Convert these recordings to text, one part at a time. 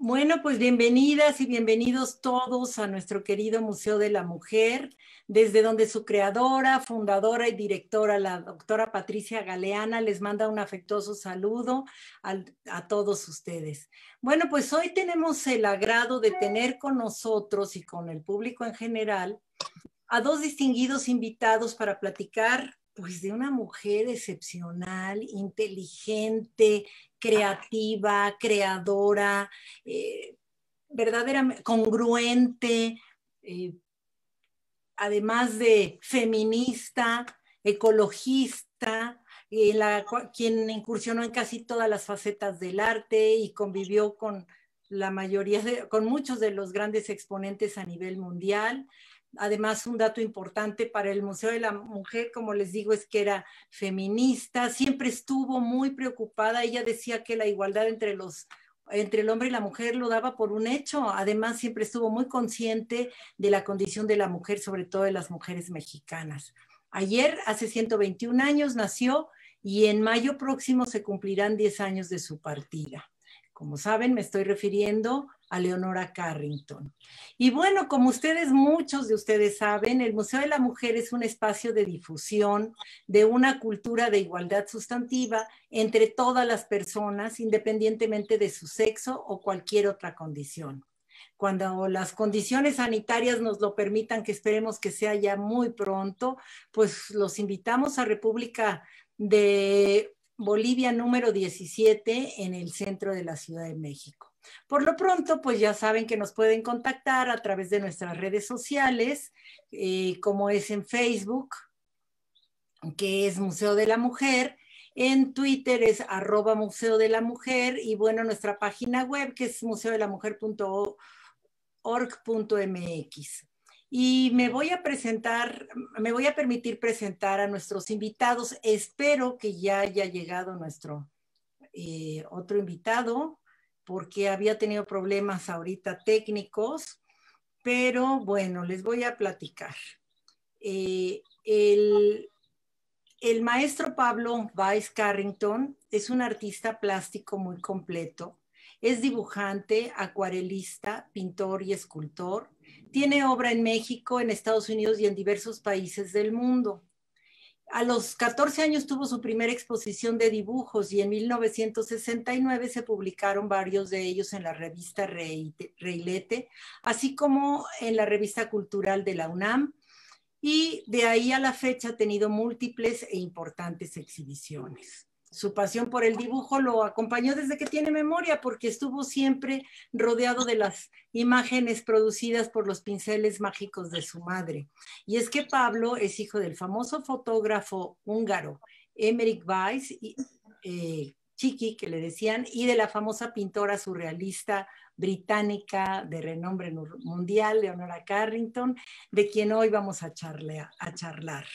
Bueno, pues bienvenidas y bienvenidos todos a nuestro querido Museo de la Mujer, desde donde su creadora, fundadora y directora, la doctora Patricia Galeana, les manda un afectuoso saludo a, todos ustedes. Bueno, pues hoy tenemos el agrado de tener con nosotros y con el público en general a dos distinguidos invitados para platicar pues de una mujer excepcional, inteligente, creativa, creadora, eh, verdaderamente congruente, eh, además de feminista, ecologista, eh, quien incursionó en casi todas las facetas del arte y convivió con la mayoría, con muchos de los grandes exponentes a nivel mundial. Además, un dato importante para el Museo de la Mujer, como les digo, es que era feminista, siempre estuvo muy preocupada. Ella decía que la igualdad entre los entre el hombre y la mujer lo daba por un hecho. Además, siempre estuvo muy consciente de la condición de la mujer, sobre todo de las mujeres mexicanas. Ayer, hace 121 años, nació y en mayo próximo se cumplirán 10 años de su partida. Como saben, me estoy refiriendo a Leonora Carrington. Y bueno, como ustedes, muchos de ustedes saben, el Museo de la Mujer es un espacio de difusión de una cultura de igualdad sustantiva entre todas las personas, independientemente de su sexo o cualquier otra condición. Cuando las condiciones sanitarias nos lo permitan, que esperemos que sea ya muy pronto, pues los invitamos a República de Bolivia número 17 en el centro de la Ciudad de México. Por lo pronto, pues ya saben que nos pueden contactar a través de nuestras redes sociales, eh, como es en Facebook, que es Museo de la Mujer. En Twitter es arroba Museo de la Mujer y bueno, nuestra página web que es museodelamujer.org.mx. Y me voy a presentar, me voy a permitir presentar a nuestros invitados. Espero que ya haya llegado nuestro eh, otro invitado porque había tenido problemas ahorita técnicos, pero bueno, les voy a platicar. Eh, el, el maestro Pablo Weiss Carrington es un artista plástico muy completo. Es dibujante, acuarelista, pintor y escultor. Tiene obra en México, en Estados Unidos y en diversos países del mundo. A los 14 años tuvo su primera exposición de dibujos y en 1969 se publicaron varios de ellos en la revista Reilete, así como en la revista cultural de la UNAM. Y de ahí a la fecha ha tenido múltiples e importantes exhibiciones. Su pasión por el dibujo lo acompañó desde que tiene memoria porque estuvo siempre rodeado de las imágenes producidas por los pinceles mágicos de su madre. Y es que Pablo es hijo del famoso fotógrafo húngaro Emmerich Weiss, y, eh, Chiqui, que le decían, y de la famosa pintora surrealista británica de renombre mundial, Leonora Carrington, de quien hoy vamos a charlar.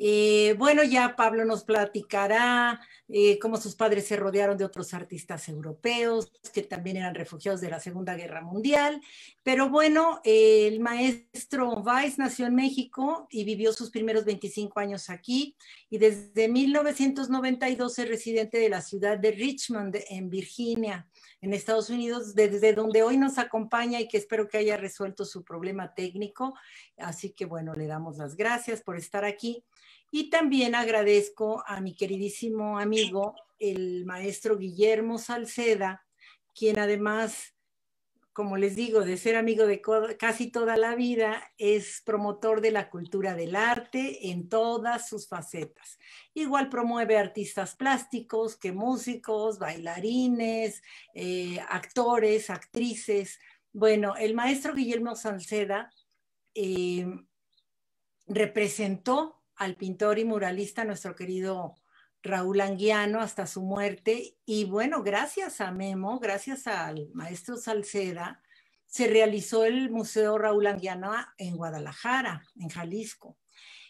Eh, bueno, ya Pablo nos platicará eh, cómo sus padres se rodearon de otros artistas europeos que también eran refugiados de la Segunda Guerra Mundial. Pero bueno, eh, el maestro Weiss nació en México y vivió sus primeros 25 años aquí y desde 1992 es residente de la ciudad de Richmond, en Virginia, en Estados Unidos, desde donde hoy nos acompaña y que espero que haya resuelto su problema técnico. Así que bueno, le damos las gracias por estar aquí. Y también agradezco a mi queridísimo amigo, el maestro Guillermo Salceda, quien además, como les digo, de ser amigo de casi toda la vida, es promotor de la cultura del arte en todas sus facetas. Igual promueve artistas plásticos que músicos, bailarines, eh, actores, actrices. Bueno, el maestro Guillermo Salceda eh, representó al pintor y muralista, nuestro querido Raúl Anguiano, hasta su muerte. Y bueno, gracias a Memo, gracias al maestro Salceda, se realizó el Museo Raúl Anguiano en Guadalajara, en Jalisco.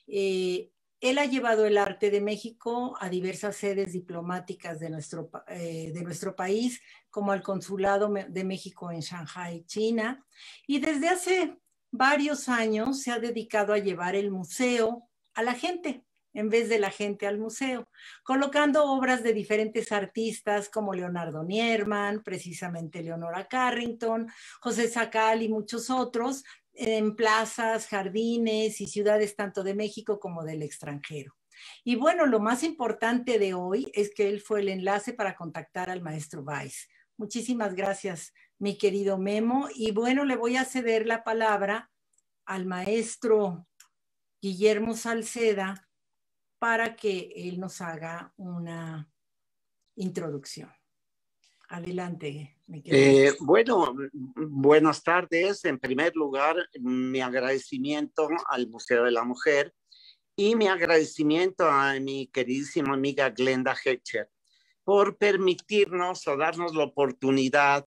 Eh, él ha llevado el arte de México a diversas sedes diplomáticas de nuestro, eh, de nuestro país, como al Consulado de México en Shanghái, China, y desde hace varios años se ha dedicado a llevar el museo a la gente en vez de la gente al museo, colocando obras de diferentes artistas como Leonardo Nierman, precisamente Leonora Carrington, José Sacal y muchos otros, en plazas, jardines y ciudades tanto de México como del extranjero. Y bueno, lo más importante de hoy es que él fue el enlace para contactar al maestro Weiss. Muchísimas gracias, mi querido Memo. Y bueno, le voy a ceder la palabra al maestro Guillermo Salceda para que él nos haga una introducción. Adelante. Eh, bueno, buenas tardes. En primer lugar, mi agradecimiento al Museo de la Mujer y mi agradecimiento a mi queridísima amiga Glenda Hecher por permitirnos o darnos la oportunidad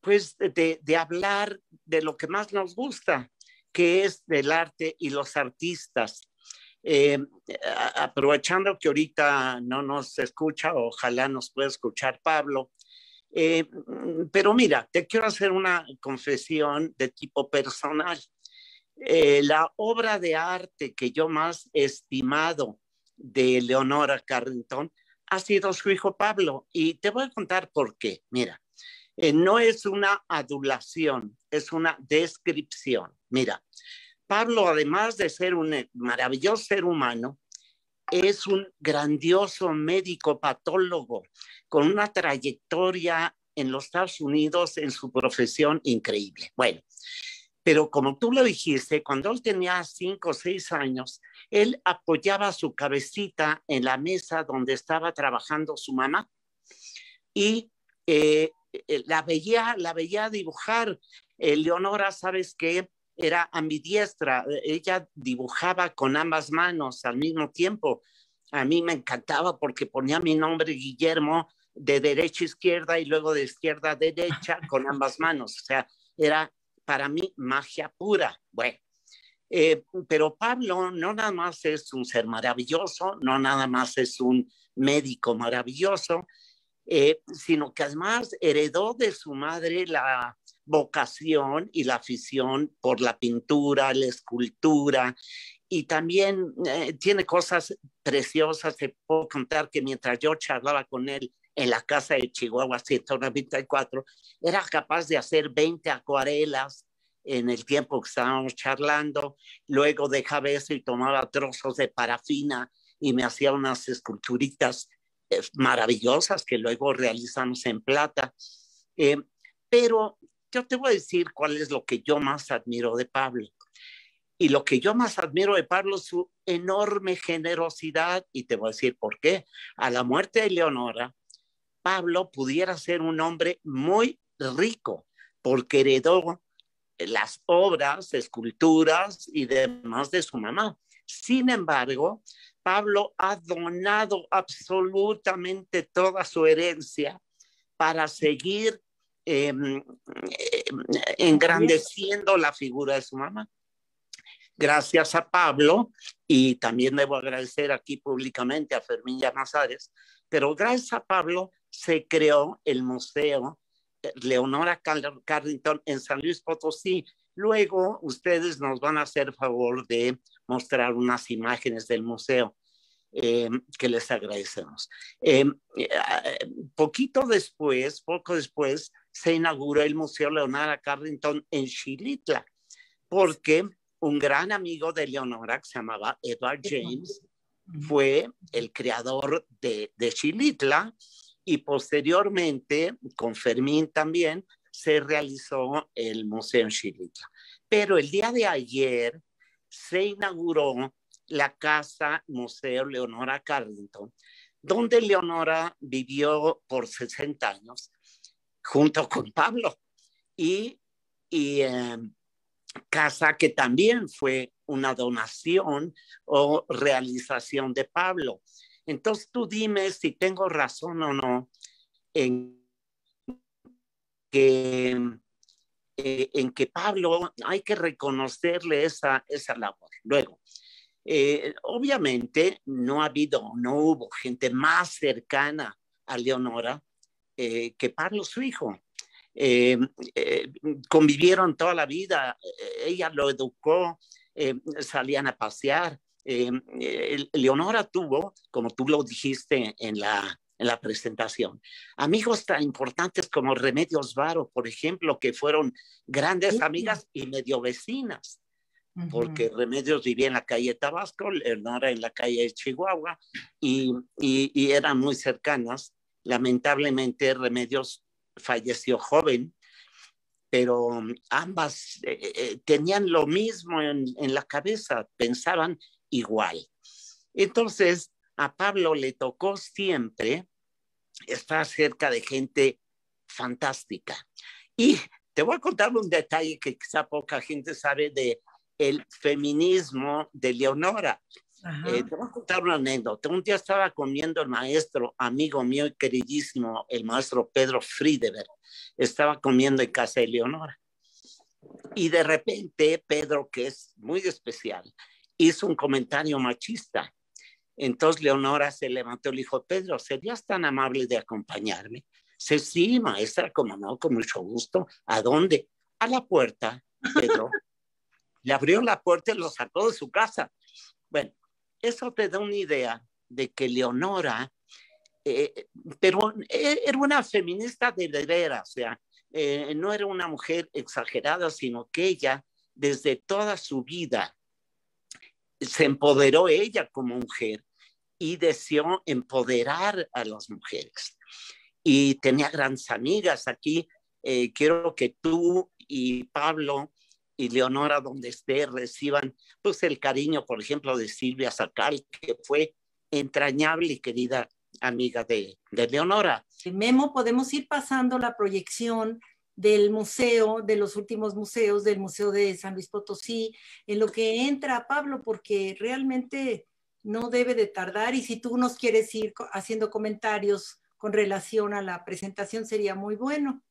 pues de hablar de lo que más nos gusta, que es del arte y los artistas. Eh, aprovechando que ahorita no nos escucha, ojalá nos pueda escuchar Pablo, eh, pero mira, te quiero hacer una confesión de tipo personal. Eh, la obra de arte que yo más estimado de Leonora Carrington ha sido su hijo Pablo. Y te voy a contar por qué. Mira, no es una adulación, es una descripción. Mira, Pablo, además de ser un eh, maravilloso ser humano, es un grandioso médico patólogo con una trayectoria en los Estados Unidos en su profesión increíble. Bueno, pero como tú lo dijiste, cuando él tenía cinco o seis años, él apoyaba su cabecita en la mesa donde estaba trabajando su mamá y eh, eh, la, veía, la veía dibujar. Eleonora, Leonora, ¿sabes qué? era ambidiestra, eh, ella dibujaba con ambas manos al mismo tiempo. A mí me encantaba porque ponía mi nombre Guillermo de derecha a izquierda y luego de izquierda a derecha con ambas manos. O sea, era para mí magia pura. Bueno, eh, pero Pablo no nada más es un ser maravilloso, no nada más es un médico maravilloso, eh, sino que además heredó de su madre la vocación y la afición por la pintura, la escultura. Y también eh, tiene cosas preciosas. Te puedo contar que mientras yo charlaba con él en la casa de Chihuahua 194, era capaz de hacer 20 acuarelas en el tiempo que estábamos charlando. Luego dejaba eso y tomaba trozos de parafina y me hacía unas esculturitas eh, maravillosas que luego realizamos en plata. Eh, pero yo te voy a decir cuál es lo que yo más admiro de Pablo. Y lo que yo más admiro de Pablo es su enorme generosidad, y te voy a decir por qué. A la muerte de Leonora, Pablo pudiera ser un hombre muy rico, porque heredó las obras, esculturas y demás de su mamá. Sin embargo, Pablo ha donado absolutamente toda su herencia para seguir eh, engrandeciendo la figura de su mamá. Gracias a Pablo y también debo agradecer aquí públicamente a Fermín Llamazares, pero gracias a Pablo se creó el Museo eh, Leonora Carrington en San Luis Potosí. Luego ustedes nos van a hacer favor de mostrar unas imágenes del museo. Em, que les agradecemos. Eh, ah, eh, poquito después, poco después, se inauguró el Museo Leonora Carrington en Xilitla, porque un gran amigo de Leonora, que se llamaba Edward James, fue el creador de, de Xilitla y posteriormente, con Fermín también, se realizó el Museo en Xilitla. Pero el día de ayer se inauguró la Casa Museo Leonora Carrington, donde Leonora vivió por 60 años junto con Pablo. Y, eh, casa que también fue una donación o realización de Pablo. Entonces tú dime si tengo razón o no en que, eh, Pablo hay que reconocerle esa, labor. Luego, eh, obviamente no ha habido, no hubo gente más cercana a Leonora eh, que Pablo, su hijo. Eh, eh, convivieron toda la vida, ella lo educó, salían a pasear. Leonora tuvo, como tú lo dijiste en la, en la presentación, amigos tan importantes como Remedios Varo, por ejemplo, que fueron grandes amigas y medio vecinas porque Remedios vivía en la calle Tabasco, Leonora en la calle Chihuahua, y, y, y, eran muy cercanas Lamentablemente, Remedios falleció joven, pero mm, ambas eh, eh, eh, tenían lo mismo en, en la cabeza, pensaban igual. Entonces, a Pablo le tocó siempre estar cerca de gente fantástica. Y te voy a contar un detalle que quizá poca gente sabe de el feminismo de Leonora. Eh, te voy a contar una anécdota. Un día estaba comiendo el maestro, amigo mío y queridísimo, el maestro Pedro Friedeberg. Estaba comiendo en casa de Leonora. Y de repente Pedro, que es muy especial, hizo un comentario machista. Entonces Leonora se levantó y le dijo, Pedro, ¿serías tan amable de acompañarme? Se sí, maestra, como no, con mucho gusto. ¿A dónde? A la puerta, Pedro. le abrió la puerta y lo sacó de su casa. Bueno, eso te da una idea de que Leonora, eh, pero eh, era una feminista de veras, o sea, eh, no era una mujer exagerada, sino que ella desde toda su vida se empoderó ella como mujer y deseó empoderar a las mujeres. Y tenía grandes amigas aquí. quiero que tú y Pablo y Leonora donde esté reciban pues el cariño, por ejemplo, de Silvia Sacal, que fue entrañable y querida amiga de, de Leonora. Memo, podemos ir pasando la proyección del museo, de los últimos museos, del Museo de San Luis Potosí, en lo que entra Pablo, porque realmente no debe de tardar y si tú nos quieres ir haciendo comentarios con relación a la presentación sería muy bueno.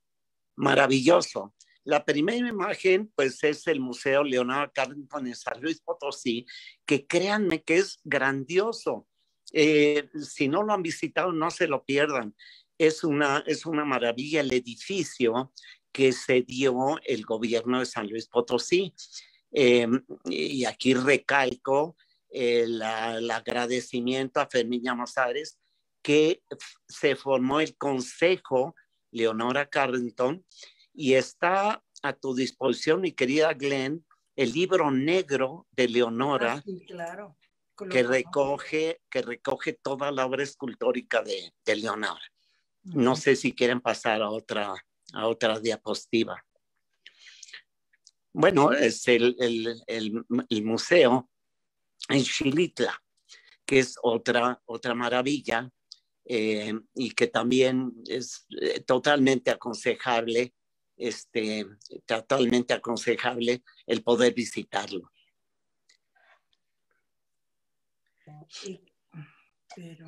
Maravilloso. La primera imagen, pues, es el Museo Leonora Carrington en San Luis Potosí, que créanme que es grandioso. Eh, si no lo han visitado, no se lo pierdan. Es una, es una maravilla el edificio que se dio el gobierno de San Luis Potosí. Em, y aquí recalco eh, el, agradecimiento a Fermín Llamas que se formó el Consejo Leonora Carrington, y está a tu disposición, mi querida Glenn, el libro negro de Leonora, ah, que, recoge, que recoge toda la obra escultórica de, Leonora. No sé si quieren pasar a otra, a otra diapositiva. Bueno, es el, museo en Xilitla, que es otra, otra maravilla eh, y que también es eh, totalmente aconsejable este, totalmente aconsejable el poder visitarlo. Pero,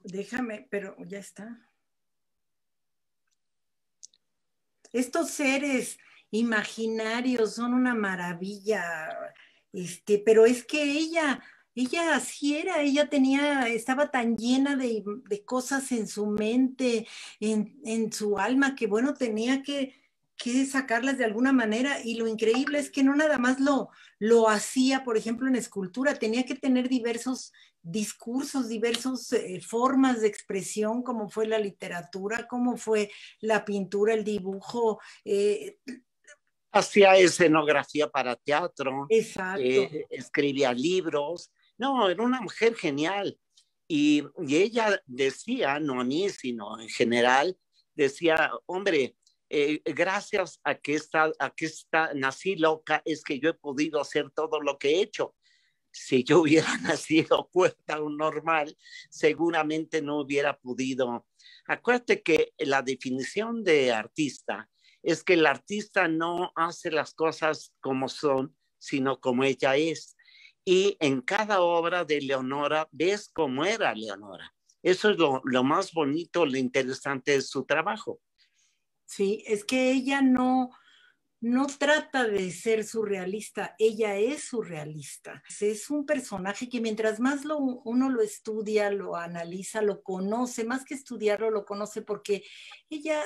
déjame, pero ya está. Estos seres imaginarios son una maravilla, este, pero es que ella ella era, ella tenía, estaba tan llena de, cosas en su mente, en, su alma, que bueno, tenía que, sacarlas de alguna manera. Y lo increíble es que no nada más lo, lo hacía, por ejemplo, en escultura, tenía que tener diversos discursos, diversas eh, formas de expresión, como fue la literatura, como fue la pintura, el dibujo. Eh, hacía escenografía para teatro, Exacto. Eh, escribía libros, no, era una mujer genial. Y, ella decía, no a mí, sino en general, decía, hombre, eh, gracias a que, está, a está, nací loca, es que yo he podido hacer todo lo que he hecho. Si yo hubiera nacido puerta o normal, seguramente no hubiera podido. Acuérdate que la definición de artista es que el artista no hace las cosas como son, sino como ella es y en cada obra de Leonora ves cómo era Leonora. Eso es lo, más bonito, lo interesante de su trabajo. Sí, es que ella no, no trata de ser surrealista, ella es surrealista. Es un personaje que mientras más uno lo estudia, lo analiza, lo conoce, más que estudiarlo, lo conoce porque ella,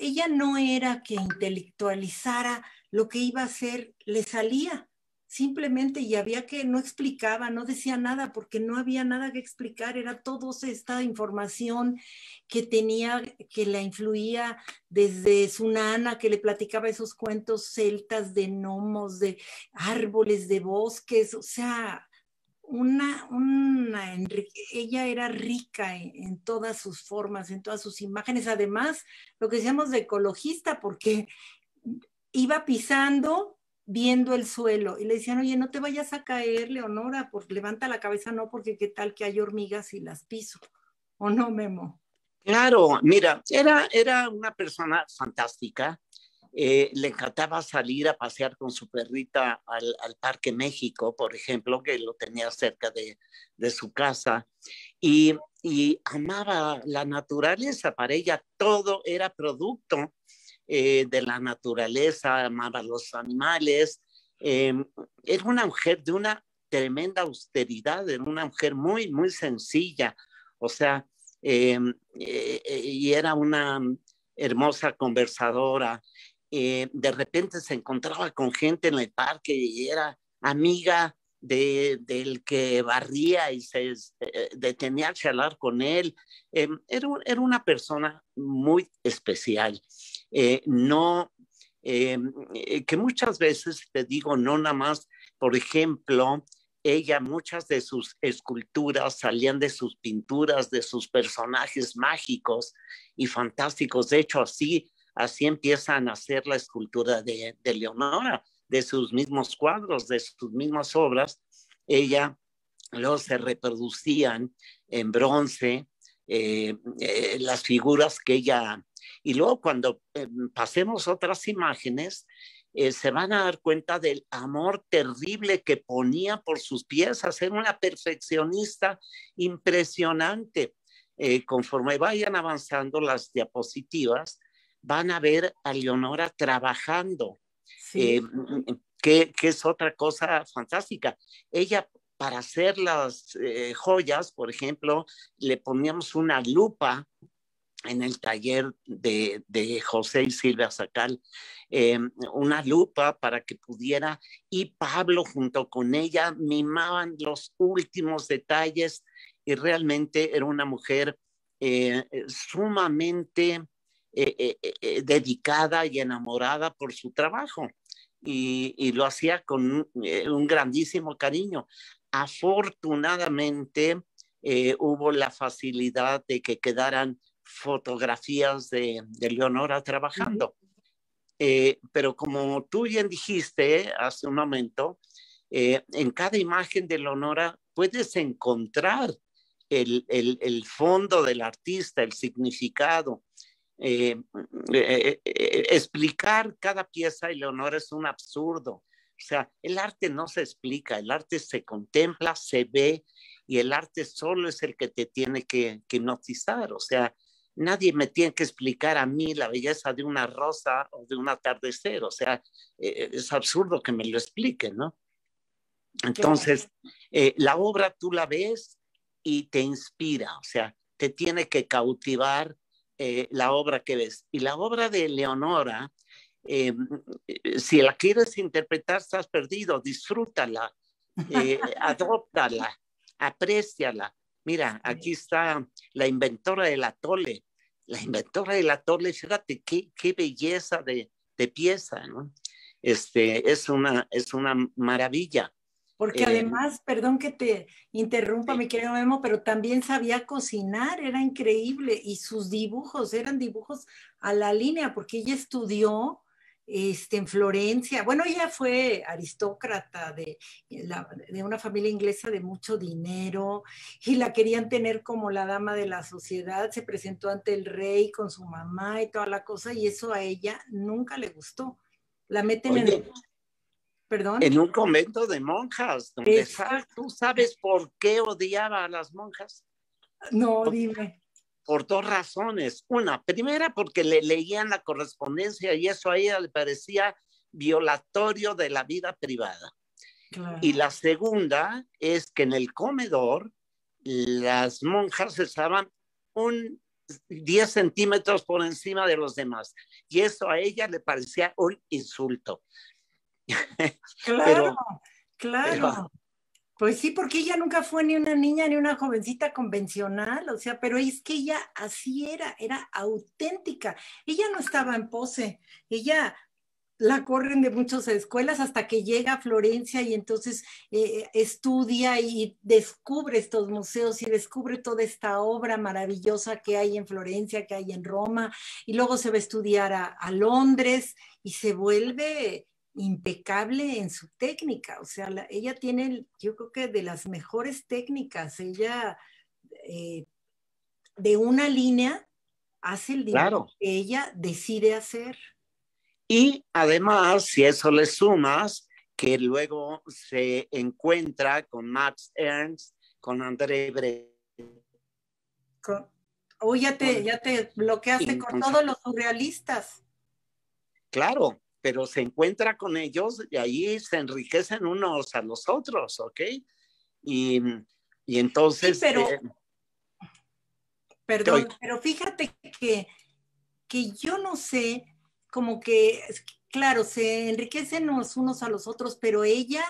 ella no era que intelectualizara lo que iba a hacer, le salía simplemente y había que, no explicaba, no decía nada porque no había nada que explicar, era toda esta información que tenía, que la influía desde su nana, que le platicaba esos cuentos celtas de gnomos, de árboles, de bosques, o sea, una, una, ella era rica en, todas sus formas, en todas sus imágenes, además, lo que decíamos de ecologista, porque iba pisando viendo el suelo y le decían, oye, no te vayas a caer, Leonora, por levanta la cabeza, no, porque qué tal que hay hormigas y las piso, ¿o no, Memo? Claro, mira, era, era una persona fantástica, eh, le encantaba salir a pasear con su perrita al, Parque México, por ejemplo, que lo tenía cerca de, su casa, y, y amaba la naturaleza, para ella todo era producto eh, de la naturaleza, amaba a los animales. Em, era una mujer de una tremenda austeridad, era una mujer muy, muy sencilla, o sea, em, eh, eh, y era una hermosa conversadora. de repente se encontraba con gente en el parque y era amiga del que barría y se detenía a charlar con él. Em, era, era, una persona muy especial. Eh, no, eh, eh, que muchas veces, te digo, no nada más, por ejemplo, ella, muchas de sus esculturas salían de sus pinturas, de sus personajes mágicos y fantásticos. De hecho, así, así empieza a nacer la escultura de, Leonora, de sus mismos cuadros, de sus mismas obras. Ella luego se reproducían en bronce las figuras que ella y luego cuando eh, pasemos otras imágenes, eh, se van a dar cuenta del amor terrible que ponía por sus piezas. Era una perfeccionista impresionante. Eh, conforme vayan avanzando las diapositivas, van a ver a Leonora trabajando, que, es otra cosa fantástica. Ella para hacer las joyas, por ejemplo, le poníamos una lupa en el taller de, José y Silvia Sacal eh, una lupa para que pudiera y Pablo junto con ella mimaban los últimos detalles y realmente era una mujer eh, eh, sumamente dedicada y enamorada por su trabajo y, lo hacía con un grandísimo cariño. Afortunadamente hubo la facilidad de que quedaran fotografías de, Leonora trabajando. Eh, pero como tú bien dijiste eh, hace un momento, eh, en cada imagen de Leonora puedes encontrar el, el, fondo del artista, el significado. explicar cada pieza de Leonora es un absurdo. O sea, el arte no se explica, el arte se contempla, se ve y el arte solo es el que te tiene que, que hipnotizar. O sea, nadie me tiene que explicar a mí la belleza de una rosa o de un atardecer, o sea, eh, eh, es absurdo que me lo expliquen, ¿no? Entonces, eh, la obra tú la ves y te inspira, o sea, te tiene que cautivar la obra que ves. Y la obra de Leonora, si la quieres interpretar, estás perdido, disfrútala, adóptala, apréciala. Mira, aquí está la inventora del atole la inventora de la torre, fíjate qué, belleza de, pieza, ¿no? Este, es, una, es una maravilla. Porque eh, además, perdón que te interrumpa, mi querido Memo, pero también sabía cocinar, era increíble, y sus dibujos eran dibujos a la línea, porque ella estudió este, en Florencia. Bueno, ella fue aristócrata de, eh, de, una familia inglesa de mucho dinero y la querían tener como la dama de la sociedad. Se presentó ante el rey con su mamá y toda la cosa y eso a ella nunca le gustó. La meten en... ¿Perdón? En un convento de monjas. ¿Tú sabes por qué odiaba a las monjas? No, dime por dos razones. Una, primera porque le leían la correspondencia y eso a ella le parecía violatorio de la vida privada. Y la segunda es que en el comedor las monjas estaban un 10 centímetros por encima de los demás. Y eso a ella le parecía un insulto. Claro, claro. Pues sí, porque ella nunca fue ni una niña ni una jovencita convencional, o sea, pero es que ella así era, era auténtica. Ella no estaba en pose, ella la corren de muchas escuelas hasta que llega a Florencia y entonces eh, estudia y descubre estos museos y descubre toda esta obra maravillosa que hay en Florencia, que hay en Roma, y luego se va a estudiar a Londres y se vuelve impecable en su técnica, o sea, ella tiene, yo creo que de las mejores técnicas, ella eh, de una línea hace el dinero que ella decide hacer. Y además, si eso le sumas, que luego se encuentra con Max Ernst, con André Bre. Oh, ya te bloqueaste con todos los surrealistas. Claro, pero se encuentra con ellos y ahí se enriquecen unos a los otros, ¿ok? Y, entonces... pero, eh, perdón, pero fíjate que, que yo no sé, como que, claro, se enriquecen los unos a los otros, pero ella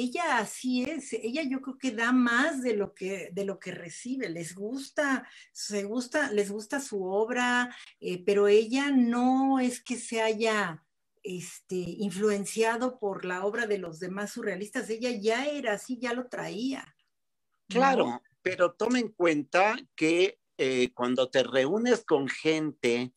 ella así es, ella yo creo que da más de lo que, de lo que recibe, les gusta, se gusta, les gusta su obra, eh, pero ella no es que se haya este, influenciado por la obra de los demás surrealistas. Ella ya era así, ya lo traía. Claro, pero tomen en cuenta que eh, cuando te reúnes con gente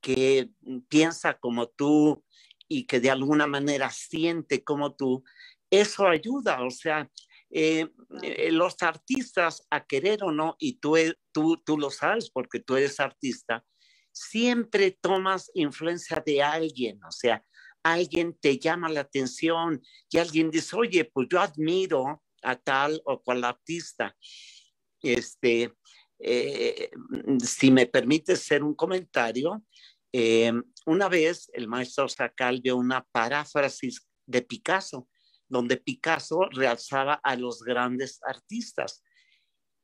que piensa como tú y que de alguna manera siente como tú, eso ayuda, o sea, eh, eh, los artistas a querer o no, y tú, tú, tú lo sabes porque tú eres artista, siempre tomas influencia de alguien, o sea, alguien te llama la atención y alguien dice, oye, pues yo admiro a tal o cual artista. Este, eh, si me permite hacer un comentario, eh, una vez el maestro Sacal dio una paráfrasis de Picasso, donde Picasso realzaba a los grandes artistas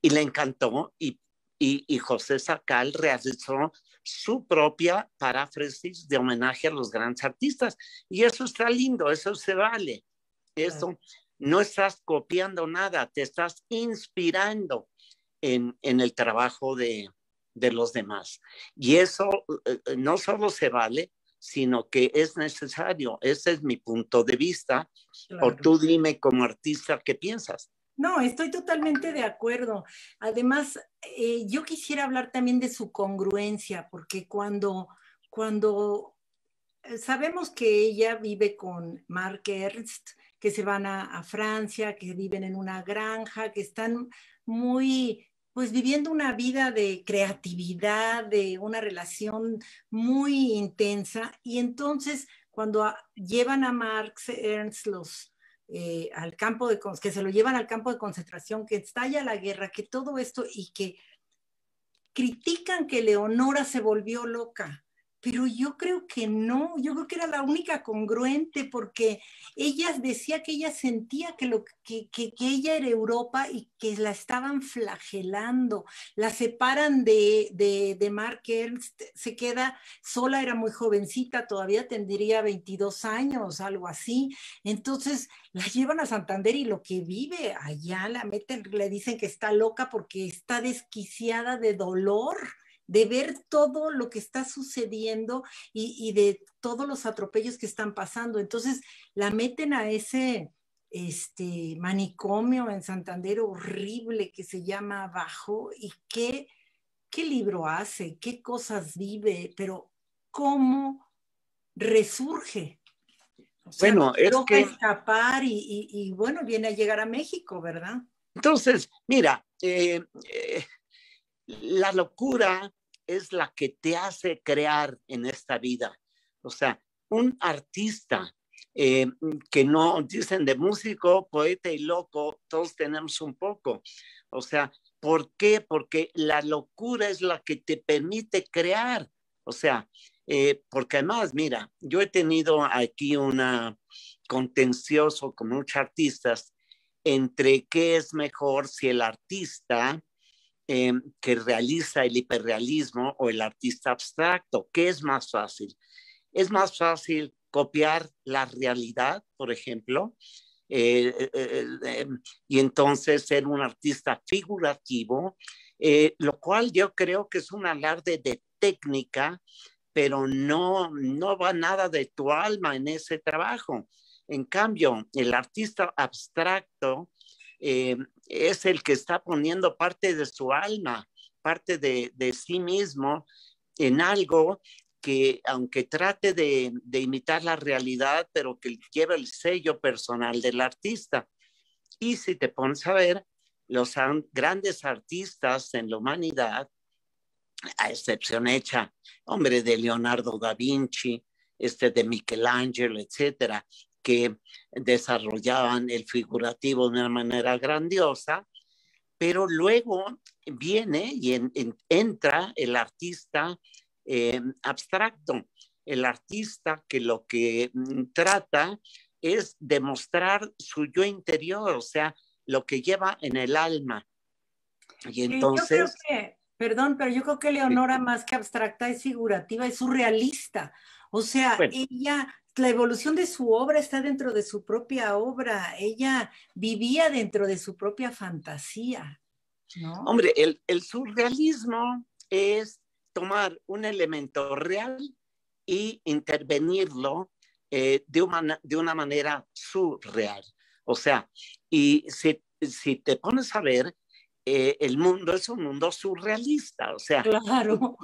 y le encantó y, y, y José Sacal realizó su propia paráfrasis de homenaje a los grandes artistas. Y eso está lindo, eso se vale. Eso no estás copiando nada, te estás inspirando en, el trabajo de, los demás. Y eso eh, eh, no solo se vale, sino que es necesario. Ese es mi punto de vista. O tú dime como artista qué piensas. No, estoy totalmente de acuerdo. Además, eh, yo quisiera hablar también de su congruencia, porque cuando, cuando eh, sabemos que ella vive con Mark Ernst, que se van a, Francia, que viven en una granja, que están muy pues viviendo una vida de creatividad, de una relación muy intensa. Y entonces cuando llevan a Mark Ernst los, eh, al campo de, que se lo llevan al campo de concentración, que estalla la guerra, que todo esto y que critican que Leonora se volvió loca pero yo creo que no, yo creo que era la única congruente porque ella decía que ella sentía que, lo, que, ella era Europa y que la estaban flagelando, la separan de, de, de Mark Ernst, se queda sola, era muy jovencita, todavía tendría 22 años, algo así, entonces la llevan a Santander y lo que vive allá la meten, le dicen que está loca porque está desquiciada de dolor de ver todo lo que está sucediendo y, de todos los atropellos que están pasando. Entonces la meten a ese este, manicomio en Santander horrible que se llama Abajo y qué, qué libro hace, qué cosas vive, pero cómo resurge. bueno, es que... escapar y, y, bueno, viene a llegar a México, ¿verdad? Entonces, mira, eh, eh, la locura es la que te hace crear en esta vida. O sea, un artista eh, que no dicen de músico, poeta y loco, todos tenemos un poco. O sea, ¿por qué? Porque la locura es la que te permite crear. O sea, eh, porque además, mira, yo he tenido aquí una contencioso con muchos artistas entre qué es mejor si el artista Em, que realiza el hiperrealismo o el artista abstracto. ¿Qué es más fácil? Es más fácil copiar la realidad, por ejemplo, eh, eh, eh, em, y entonces ser un artista figurativo, lo cual yo creo que es un alarde de técnica, pero no, no va nada de tu alma en ese trabajo. En cambio, el artista abstracto eh, es el que está poniendo parte de su alma, parte de, sí mismo en algo que aunque trate de, imitar la realidad, pero que lleva el sello personal del artista. Y si te pones a ver, los grandes artistas en la humanidad, a excepción hecha, hombre, de Leonardo da Vinci, este de Michelangelo, etcétera, que desarrollaban el figurativo de una manera grandiosa, pero luego viene y entra el artista eh, abstracto, el artista que lo que mm, trata es demostrar su yo interior, o sea, lo que lleva en el alma. Y entonces... perdón, pero yo creo que Leonora más que abstracta es figurativa, es surrealista. O sea, ella la evolución de su obra está dentro de su propia obra. Ella vivía dentro de su propia fantasía. Hombre, el, surrealismo es tomar un elemento real y intervenirlo eh, de, una, de una manera surreal. O sea, y si, si te pones a ver, eh, el mundo es un mundo surrealista, o sea, claro.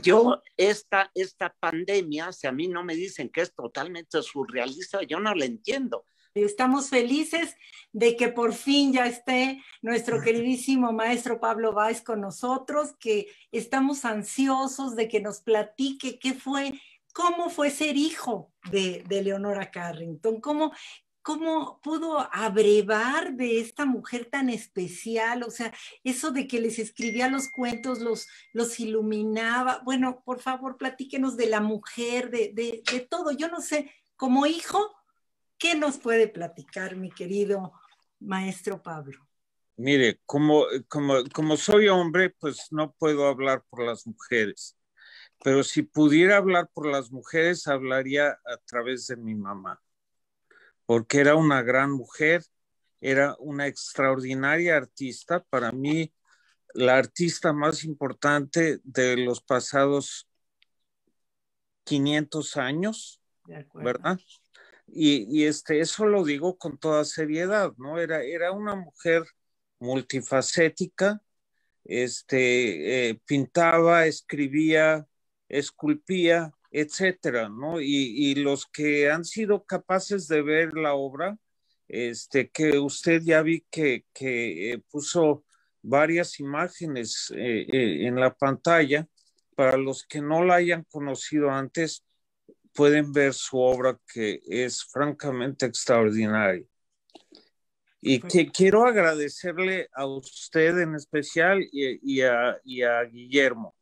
yo esta, esta pandemia, si a mí no me dicen que es totalmente surrealista, yo no la entiendo. Estamos felices de que por fin ya esté nuestro queridísimo maestro Pablo Báez con nosotros, que estamos ansiosos de que nos platique qué fue, cómo fue ser hijo de Leonora Carrington, cómo, cómo pudo abrevar de esta mujer tan especial, o sea, eso de que les escribía los cuentos, los, los iluminaba. Bueno, por favor, platíquenos de la mujer, de, de, de todo. Yo no sé, como hijo, ¿qué nos puede platicar, mi querido maestro Pablo? Mire, como, como soy hombre, pues no puedo hablar por las mujeres, pero si pudiera hablar por las mujeres, hablaría a través de mi mamá porque era una gran mujer, era una extraordinaria artista, para mí la artista más importante de los pasados 500 años, ¿verdad? Y, este, eso lo digo con toda seriedad, ¿no? Era, era una mujer multifacética, este, eh, pintaba, escribía, esculpía, etcétera, ¿no? Y, los que han sido capaces de ver la obra, este, que usted ya vi que, eh, puso varias imágenes eh, eh, en la pantalla, para los que no la hayan conocido antes, pueden ver su obra que es francamente extraordinaria. Y pues que quiero agradecerle a usted en especial y, y, a, y a Guillermo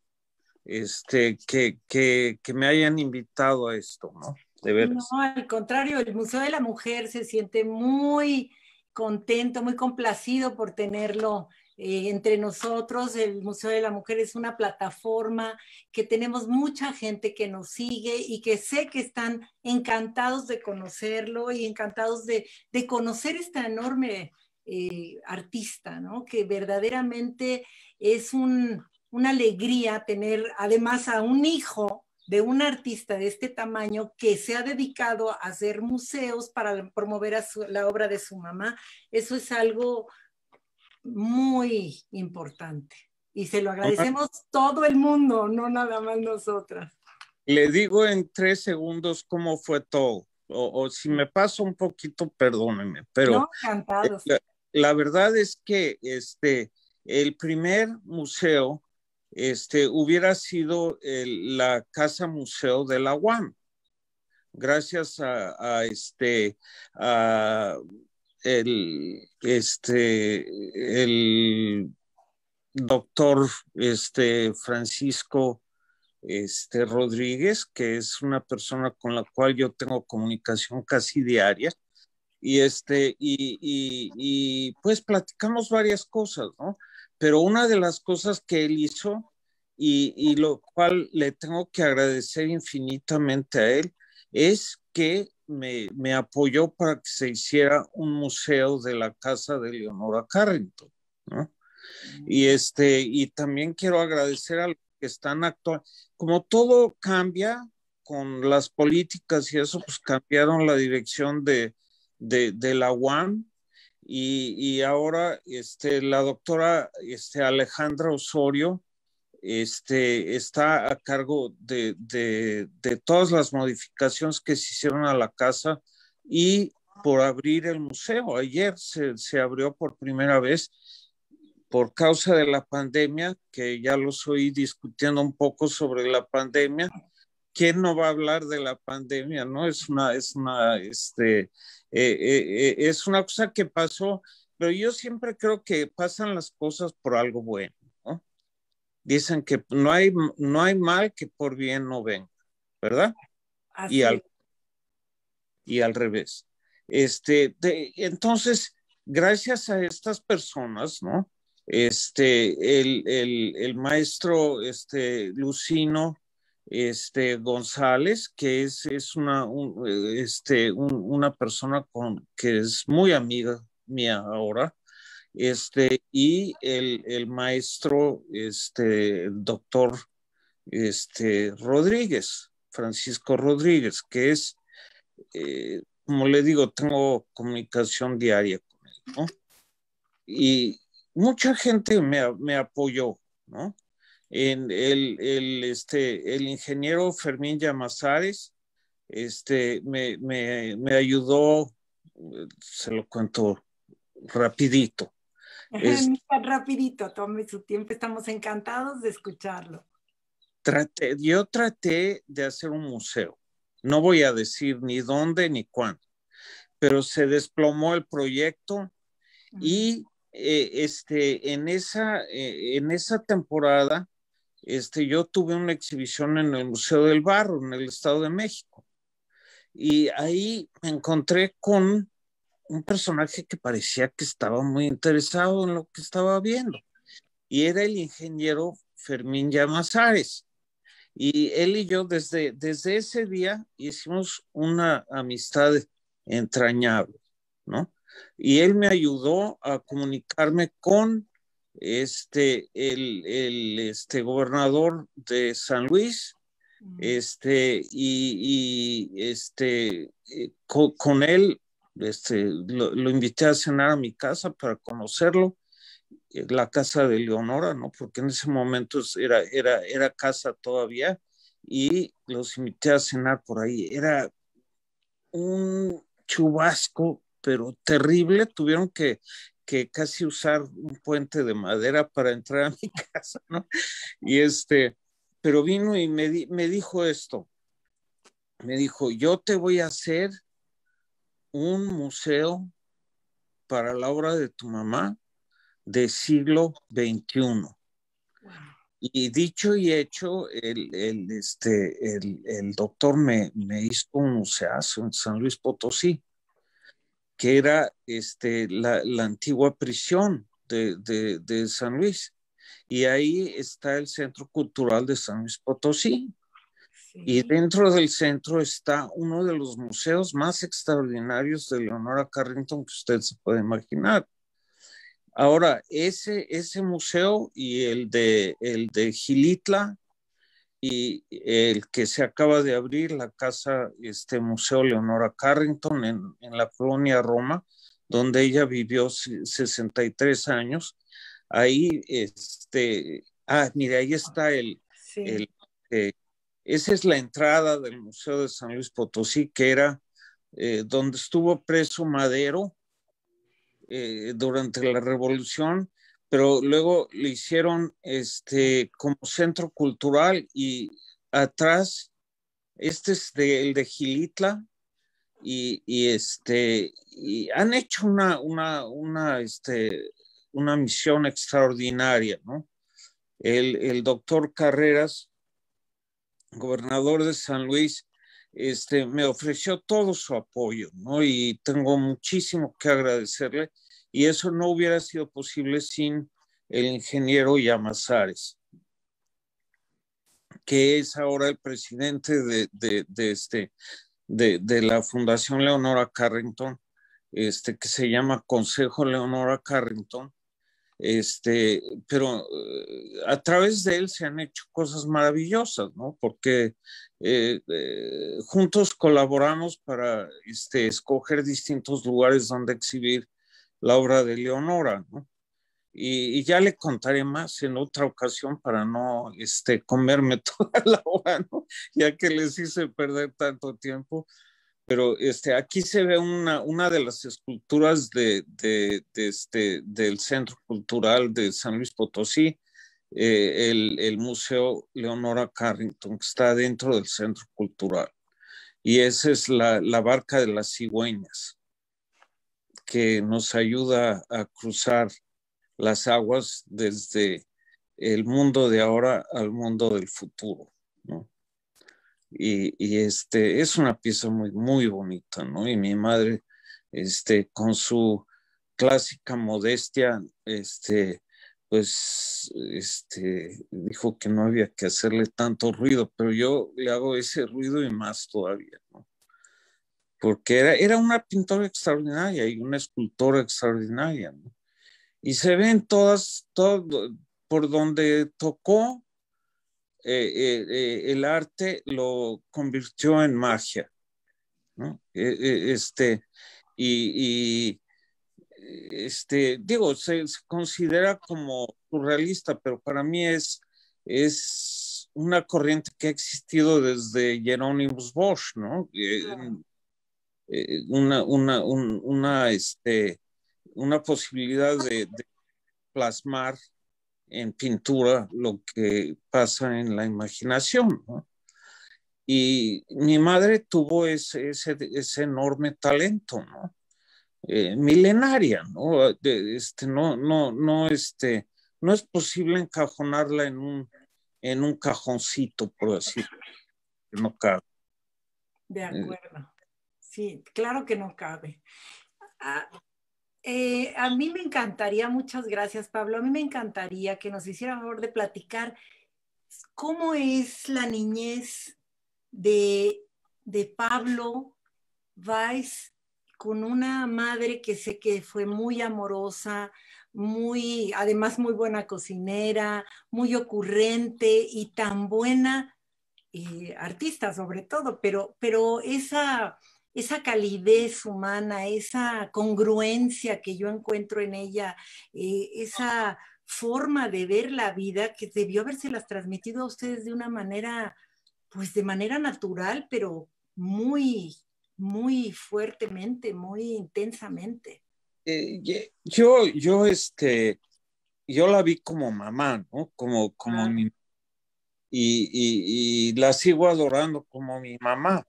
este, que, me hayan invitado a esto, ¿no? No, al contrario, el Museo de la Mujer se siente muy contento, muy complacido por tenerlo eh, entre nosotros. El Museo de la Mujer es una plataforma que tenemos mucha gente que nos sigue y que sé que están encantados de conocerlo y encantados de, conocer esta enorme eh, artista, ¿no? Que verdaderamente es un, una alegría tener además a un hijo de un artista de este tamaño que se ha dedicado a hacer museos para promover la obra de su mamá. Eso es algo muy importante y se lo agradecemos todo el mundo, no nada más nosotras. Le digo en tres segundos cómo fue todo. O, si me paso un poquito, perdóneme pero no, la, la, verdad es que este, el primer museo este, hubiera sido la Casa Museo de la UAM. Gracias a, este, a el, este, el doctor este, Francisco este, Rodríguez, que es una persona con la cual yo tengo comunicación casi diaria. Y, este, y pues platicamos varias cosas, ¿no? Pero una de las cosas que él hizo, y, lo cual le tengo que agradecer infinitamente a él, es que me, apoyó para que se hiciera un museo de la casa de Leonora Carrington. Y, este, y también quiero agradecer a los que están actuando. Como todo cambia con las políticas y eso, pues cambiaron la dirección de, de, de la UAM y, ahora este, la doctora este, Alejandra Osorio este, está a cargo de, todas las modificaciones que se hicieron a la casa y por abrir el museo. Ayer se, se, abrió por primera vez por causa de la pandemia, que ya los oí discutiendo un poco sobre la pandemia, ¿quién no va a hablar de la pandemia? ¿No? Es una, es una, este, eh, eh, eh, es una cosa que pasó, pero yo siempre creo que pasan las cosas por algo bueno, Dicen que no hay, no hay mal que por bien no venga, ¿verdad? Y al, y al revés. Este, entonces, gracias a estas personas, ¿no? Este, el, el maestro este, Lucino, este, González, que es, es una, eh, este, una persona con, que es muy amiga mía ahora, este, y el, el maestro, este, doctor este, Rodríguez, Francisco Rodríguez, que es, eh, como le digo, tengo comunicación diaria con él, ¿no? Y mucha gente me, me apoyó, ¿no? el, este, el ingeniero Fermín Llamazares este, me, me, me, ayudó, se lo cuento rapidito. rapidito, tome su tiempo, estamos encantados de escucharlo. Traté, yo traté de hacer un museo, no voy a decir ni dónde ni cuándo, pero se desplomó el proyecto y eh, este, en, esa, eh, en esa temporada este, yo tuve una exhibición en el Museo del Barro, en el Estado de México, y ahí me encontré con un personaje que parecía que estaba muy interesado en lo que estaba viendo, y era el ingeniero Fermín Llamas Y él y yo desde, desde ese día hicimos una amistad entrañable, ¿no? Y él me ayudó a comunicarme con este, el, este, gobernador de San Luis, mm. este, y, este, eh, con, él este, lo, invité a cenar a mi casa para conocerlo, eh, la casa de Leonora, ¿no? Porque en ese momento era, era, era casa todavía, y los invité a cenar por ahí. Era un chubasco, pero terrible, tuvieron que que casi usar un puente de madera para entrar a mi casa, ¿no? Y este, pero vino y me, dijo esto, me dijo, yo te voy a hacer un museo para la obra de tu mamá de siglo XXI. Y dicho y hecho, el, el, este, el, doctor me, me hizo un museazo en San Luis Potosí que era este, la, la antigua prisión de, de, San Luis. Y ahí está el Centro Cultural de San Luis Potosí. Y dentro del centro está uno de los museos más extraordinarios de Leonora Carrington que usted se puede imaginar. Ahora, ese, ese museo y el de, el de Gilitla y el que se acaba de abrir, la casa, este Museo Leonora Carrington en, la colonia Roma, donde ella vivió 63 años. Ahí, este, ah, mire, ahí está el, eh, esa es la entrada del Museo de San Luis Potosí, que era eh, donde estuvo preso Madero eh, durante la revolución pero luego le hicieron este, como centro cultural y atrás, este es el de Gilitla, y, este, han hecho una, una, este, misión extraordinaria, ¿no? El, doctor Carreras, gobernador de San Luis, este, me ofreció todo su apoyo, ¿no? Y tengo muchísimo que agradecerle y eso no hubiera sido posible sin el ingeniero Yamazares que es ahora el presidente de, este, de, la Fundación Leonora Carrington, este, que se llama Consejo Leonora Carrington, este, pero eh, a través de él se han hecho cosas maravillosas, ¿no? Porque eh, eh, juntos colaboramos para este, escoger distintos lugares donde exhibir la obra de Leonora, ¿no? Y, ya le contaré más en otra ocasión para no este, comerme toda la obra, ya que les hice perder tanto tiempo. Pero este, aquí se ve una, una de las esculturas de, este, del Centro Cultural de San Luis Potosí, eh, el, Museo Leonora Carrington, que está dentro del Centro Cultural. Y esa es la, la barca de las cigüeñas que nos ayuda a cruzar las aguas desde el mundo de ahora al mundo del futuro, Y, este es una pieza muy, muy bonita, ¿no? Y mi madre, este, con su clásica modestia, este, pues, este, dijo que no había que hacerle tanto ruido, pero yo le hago ese ruido y más todavía, ¿no? porque era, era una pintora extraordinaria y una escultora extraordinaria. Y se ven todas, todo, por donde tocó eh, eh, eh, el arte, lo convirtió en magia. E, e, este, y, este, digo, se, considera como surrealista, pero para mí es, es una corriente que ha existido desde Jerónimo Bosch, ¿no? Eh, una, una, este, una posibilidad de, plasmar en pintura lo que pasa en la imaginación. Y mi madre tuvo ese, ese, ese enorme talento, eh, milenaria, ¿no? este, no, no, no, este, no es posible encajonarla en un, en un cajoncito, por así no cabe. De acuerdo sí, claro que no cabe. Ah, eh, a mí me encantaría, muchas gracias Pablo, a mí me encantaría que nos hiciera favor de platicar cómo es la niñez de, Pablo Weiss con una madre que sé que fue muy amorosa, muy, además muy buena cocinera, muy ocurrente y tan buena eh, artista sobre todo, pero, pero esa esa calidez humana, esa congruencia que yo encuentro en ella, eh, esa forma de ver la vida que debió haberse las transmitido a ustedes de una manera, pues de manera natural, pero muy, muy fuertemente, muy intensamente. Eh, yo, yo, este, yo la vi como mamá, ¿no? Como, como ah. mi, y, y, y, la sigo adorando como mi mamá,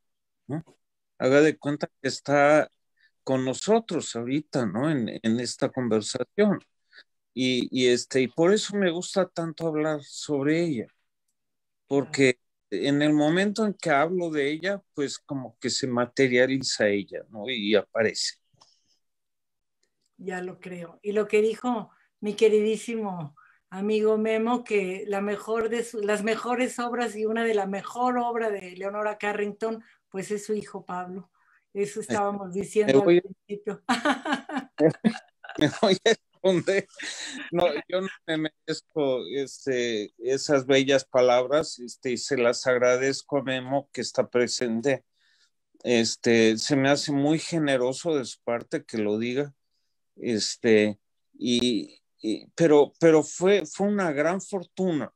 ¿no? haga de cuenta que está con nosotros ahorita, ¿no? En, esta conversación. Y, este, y por eso me gusta tanto hablar sobre ella, porque en el momento en que hablo de ella, pues como que se materializa ella, ¿no? Y aparece. Ya lo creo. Y lo que dijo mi queridísimo amigo Memo, que la mejor de las mejores obras y una de la mejor obra de Leonora Carrington pues es su hijo Pablo. Eso este, estábamos diciendo al principio. me voy a esconder. No, yo no me merezco esas bellas palabras este, y se las agradezco a Memo que está presente. Este, se me hace muy generoso de su parte que lo diga. Este, y, y pero, pero fue, fue una gran fortuna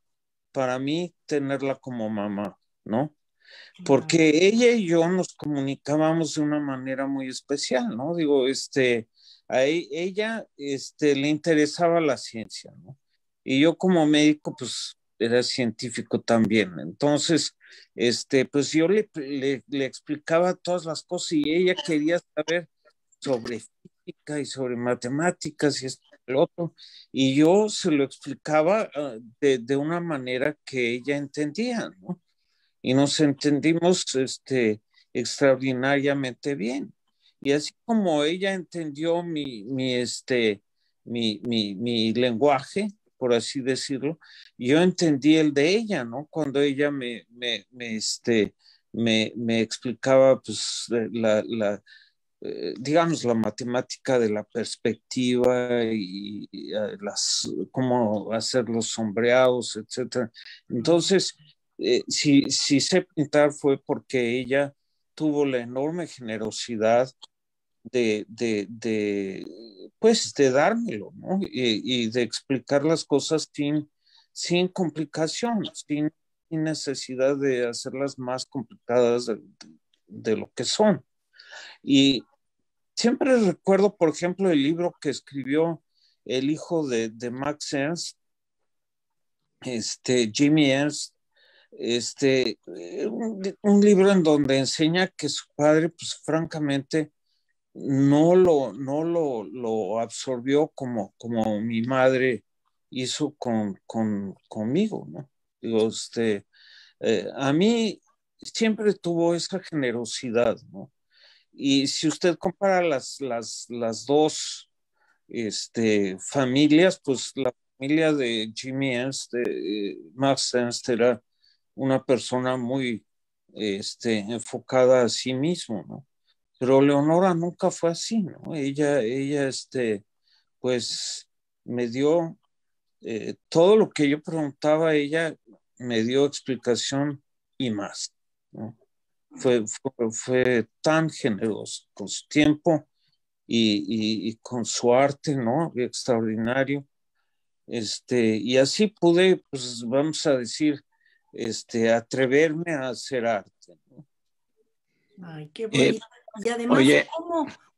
para mí tenerla como mamá, ¿no? porque ella y yo nos comunicábamos de una manera muy especial, ¿no? Digo, este, a e, ella este, le interesaba la ciencia, ¿no? Y yo como médico, pues era científico también. Entonces, este, pues yo le, le, explicaba todas las cosas y ella quería saber sobre física y sobre matemáticas y esto y lo otro. Y yo se lo explicaba ah, de, de, una manera que ella entendía, ¿no? y nos entendimos este, extraordinariamente bien. Y así como ella entendió mi, mi, este, mi, mi, mi lenguaje, por así decirlo, yo entendí el de ella, ¿no? Cuando ella me, me, este, me, me, explicaba, pues, la, la eh, digamos, la matemática de la perspectiva y, eh, las, cómo hacer los sombreados, etc. Entonces, eh, si, si sé pintar fue porque ella tuvo la enorme generosidad de, pues, de dármelo, Y, de explicar las cosas sin, sin complicación, sin, necesidad de hacerlas más complicadas de, lo que son. Y siempre recuerdo, por ejemplo, el libro que escribió el hijo de, Max Ernst, este, Jimmy Ernst, este, eh, un, libro en donde enseña que su padre, pues francamente, no lo, no lo, absorbió como, como mi madre hizo con, conmigo, ¿no? Este, eh, a mí siempre tuvo esa generosidad, ¿no? Y si usted compara las, las, dos este, familias, pues la familia de Jimmy Ernst, eh, Max Ernst, era una persona muy este, enfocada a sí mismo, ¿no? Pero Leonora nunca fue así, ¿no? Ella, ella, este, pues me dio eh, todo lo que yo preguntaba, ella me dio explicación y más, Fue, fue, tan generoso con su tiempo y, con su arte, ¿no? Extraordinario. Este, y así pude, pues vamos a decir, este, atreverme a hacer arte. Ay, qué eh, bueno y además,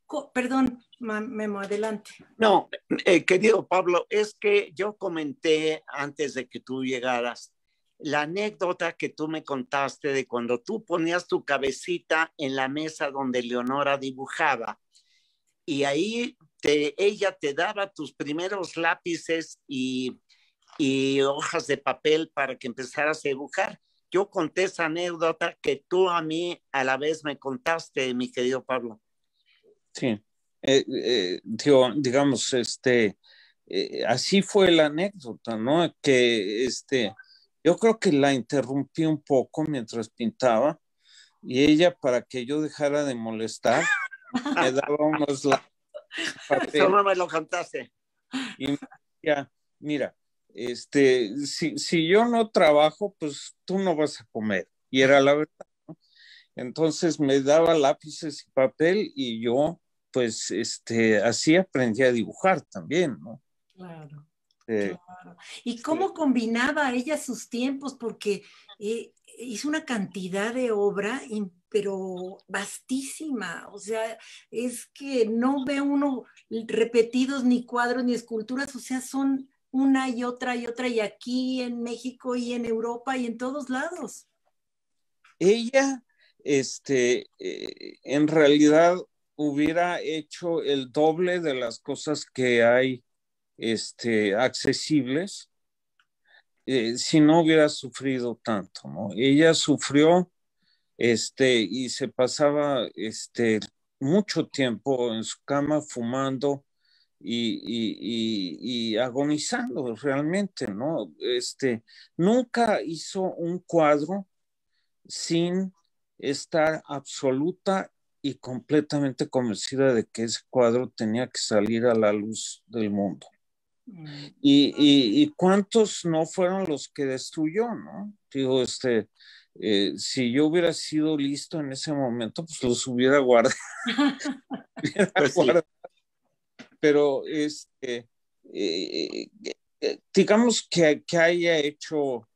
¿cómo, perdón, Memo, adelante. No, eh, querido Pablo, es que yo comenté antes de que tú llegaras la anécdota que tú me contaste de cuando tú ponías tu cabecita en la mesa donde Leonora dibujaba y ahí te, ella te daba tus primeros lápices y y hojas de papel para que empezaras a dibujar. Yo conté esa anécdota que tú a mí a la vez me contaste, mi querido Pablo. Sí, eh, eh, digamos, este, eh, así fue la anécdota, ¿no? Que este, yo creo que la interrumpí un poco mientras pintaba y ella para que yo dejara de molestar me daba unos... Eso no me lo contaste. Y me decía, mira, este, si, yo no trabajo, pues tú no vas a comer. Y era la verdad. Entonces me daba lápices y papel y yo, pues, este, así aprendí a dibujar también, ¿no? Claro. ¿Y cómo combinaba ella sus tiempos? Porque eh, hizo una cantidad de obra, pero vastísima. O sea, es que no ve uno repetidos ni cuadros ni esculturas, o sea, son una y otra y otra y aquí en México y en Europa y en todos lados. Ella, este, eh, en realidad hubiera hecho el doble de las cosas que hay este, accesibles eh, si no hubiera sufrido tanto, Ella sufrió este, y se pasaba este, mucho tiempo en su cama fumando, y, agonizando realmente, ¿no? Este, nunca hizo un cuadro sin estar absoluta y completamente convencida de que ese cuadro tenía que salir a la luz del mundo. Mm. Y, cuántos no fueron los que destruyó, ¿no? Digo, este, eh, si yo hubiera sido listo en ese momento, pues los hubiera guardado. Pues pero este, eh, eh, eh, digamos que, haya hecho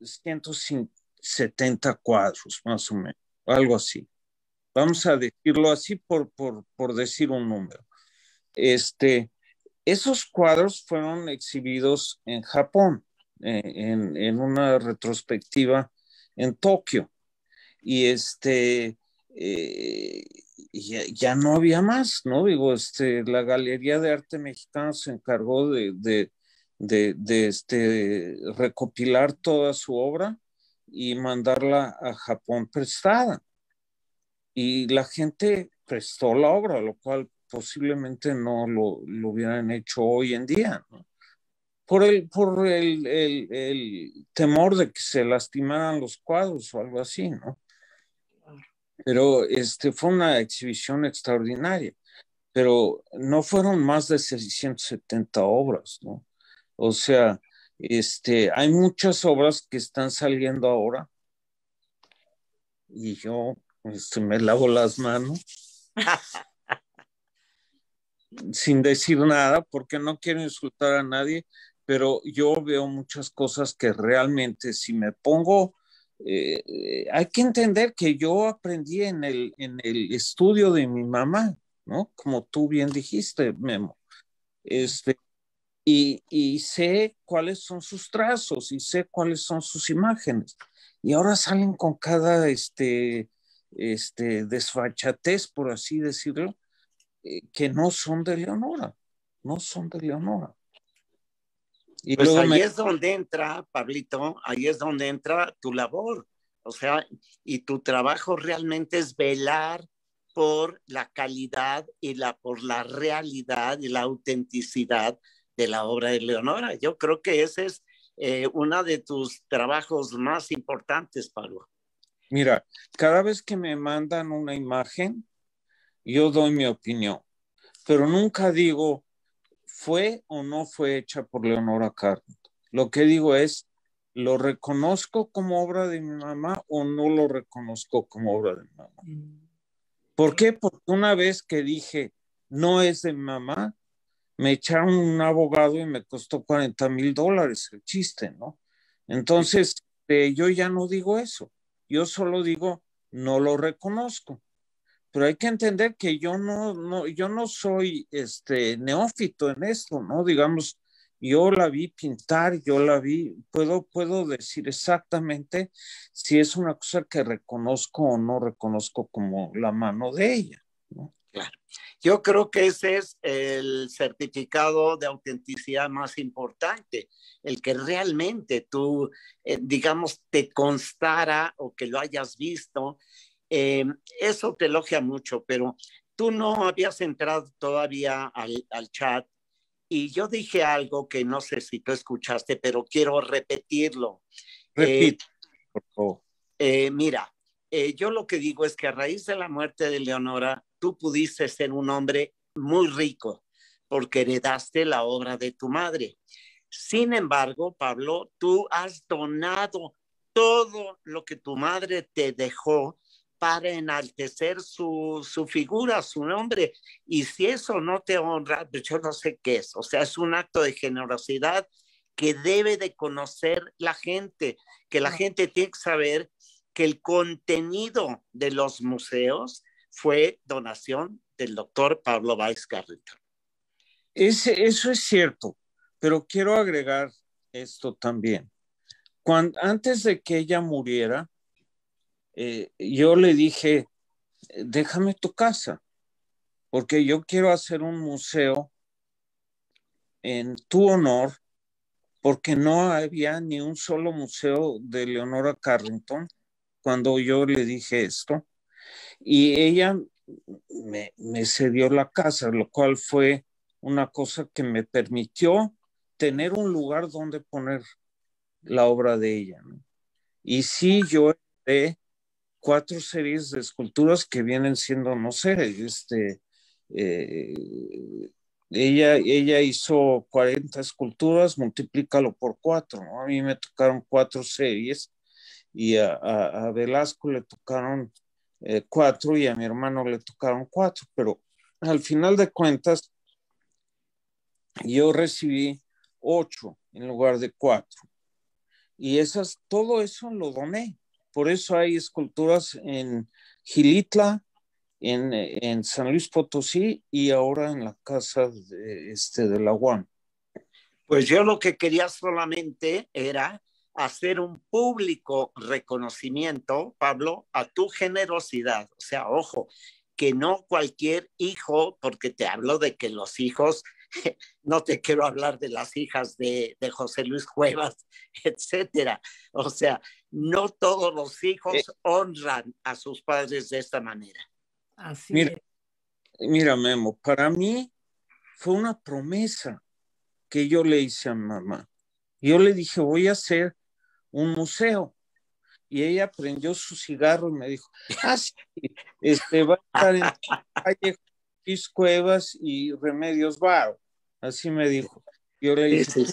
170 cuadros, más o menos, algo así. Vamos a decirlo así por, decir un número. Este, esos cuadros fueron exhibidos en Japón, en, una retrospectiva en Tokio. Y este, ya, ya, no había más, ¿no? Digo, este, la Galería de Arte Mexicano se encargó de, este, recopilar toda su obra y mandarla a Japón prestada. Y la gente prestó la obra, lo cual posiblemente no lo, hubieran hecho hoy en día, ¿no? Por, el, por el, el temor de que se lastimaran los cuadros o algo así, ¿no? pero este, fue una exhibición extraordinaria, pero no fueron más de 670 obras, ¿no? O sea, este, hay muchas obras que están saliendo ahora y yo este, me lavo las manos sin decir nada porque no quiero insultar a nadie, pero yo veo muchas cosas que realmente si me pongo eh, eh, hay que entender que yo aprendí en el, en el estudio de mi mamá, ¿no? Como tú bien dijiste, Memo. Este, y, y, sé cuáles son sus trazos y sé cuáles son sus imágenes. Y ahora salen con cada este, este, desfachatez, por así decirlo, eh, que no son de Leonora, no son de Leonora pues ahí es donde entra, Pablito, ahí es donde entra tu labor. O sea, y tu trabajo realmente es velar por la calidad y la, por la realidad y la autenticidad de la obra de Leonora. Yo creo que ese es eh, uno de tus trabajos más importantes, Pablo. Mira, cada vez que me mandan una imagen, yo doy mi opinión, pero nunca digo, fue o no fue hecha por Leonora Carrington. Lo que digo es, ¿lo reconozco como obra de mi mamá o no lo reconozco como obra de mi mamá? ¿Por qué? Porque una vez que dije, no es de mi mamá, me echaron un abogado y me costó 40 mil dólares el chiste, ¿no? Entonces, este, yo ya no digo eso, yo solo digo, no lo reconozco pero hay que entender que yo no, no, yo no soy este, neófito en esto, ¿no? Digamos, yo la vi pintar, yo la vi, puedo, puedo decir exactamente si es una cosa que reconozco o no reconozco como la mano de ella. ¿no? Claro. Yo creo que ese es el certificado de autenticidad más importante, el que realmente tú, eh, digamos, te constara o que lo hayas visto eh, eso te elogia mucho, pero tú no habías entrado todavía al, chat y yo dije algo que no sé si tú escuchaste, pero quiero repetirlo. Eh, eh, mira, yo lo que digo es que a raíz de la muerte de Leonora, tú pudiste ser un hombre muy rico porque heredaste la obra de tu madre. Sin embargo, Pablo, tú has donado todo lo que tu madre te dejó para enaltecer su, figura, su nombre. Y si eso no te honra, pues yo no sé qué es. O sea, es un acto de generosidad que debe de conocer la gente, que la ah. gente tiene que saber que el contenido de los museos fue donación del doctor Pablo Valls Ese, eso es cierto, pero quiero agregar esto también. Cuando, antes de que ella muriera, eh, yo le dije, déjame tu casa, porque yo quiero hacer un museo en tu honor, porque no había ni un solo museo de Leonora Carrington cuando yo le dije esto. Y ella me, cedió la casa, lo cual fue una cosa que me permitió tener un lugar donde poner la obra de ella. Y sí, yo cuatro series de esculturas que vienen siendo, no sé, este, eh, ella, ella hizo 40 esculturas, multiplícalo por cuatro, A mí me tocaron cuatro series y a, a, Velasco le tocaron eh, cuatro y a mi hermano le tocaron cuatro, pero al final de cuentas yo recibí ocho en lugar de cuatro. Y esas, todo eso lo doné. Por eso hay esculturas en Gilitla, en, San Luis Potosí y ahora en la casa de, este, de la UAM. Pues yo lo que quería solamente era hacer un público reconocimiento, Pablo, a tu generosidad. O sea, ojo, que no cualquier hijo, porque te hablo de que los hijos no te quiero hablar de las hijas de, José Luis Cuevas, etcétera. O sea, no todos los hijos eh. honran a sus padres de esta manera. Así mira, Memo, para mí fue una promesa que yo le hice a mamá. Yo le dije, voy a hacer un museo. Y ella prendió su cigarro y me dijo, ah, este, va a estar en calle Cuevas y Remedios Varo. Así me dijo. Yo le dije,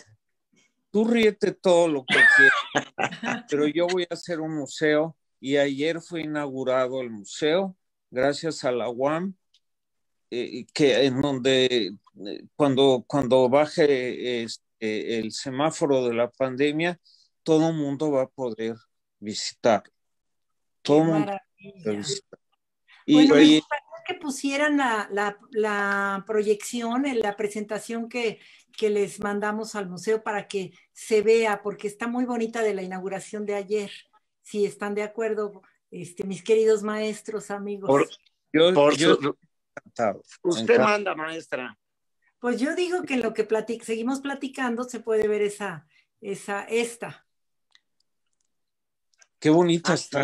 tú ríete todo lo que quieras, pero yo voy a hacer un museo y ayer fue inaugurado el museo gracias a la UAM, eh, que en donde eh, cuando, cuando baje este, el semáforo de la pandemia, todo el mundo va a poder visitar. Todo Y, pues, que pusieran la, proyección en la presentación que, les mandamos al museo para que se vea, porque está muy bonita de la inauguración de ayer. Si están de acuerdo, este, mis queridos maestros, amigos. Por, usted manda, maestra. Pues yo digo que en lo que seguimos platicando se puede ver esa, esa, esta. Qué bonita ah, está.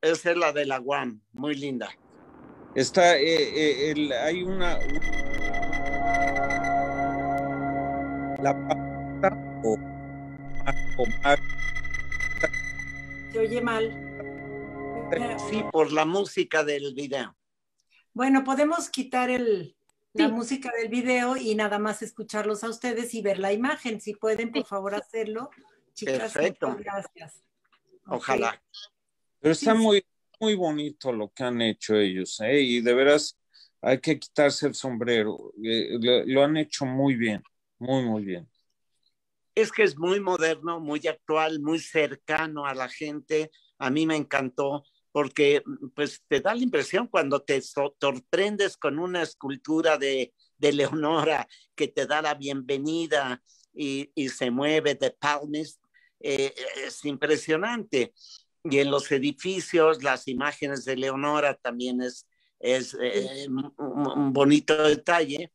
esa es la de la UAM, muy linda. Está, eh, eh, el, hay una... La o, Se oye mal. Sí, por la música del video. Bueno, podemos quitar el, la música del video y nada más escucharlos a ustedes y ver la imagen. Si pueden, por favor, hacerlo. Chicas, Perfecto. gracias. Ojalá. Pero está muy muy bonito lo que han hecho ellos, ¿eh? y de veras hay que quitarse el sombrero. Eh, lo, han hecho muy bien, muy, muy bien. Es que es muy moderno, muy actual, muy cercano a la gente. A mí me encantó porque pues te da la impresión cuando te sorprendes con una escultura de, de Leonora que te da la bienvenida y, y se mueve de palmes. Eh, es impresionante y en los edificios, las imágenes de Leonora también es, es eh, eh, un bonito detalle,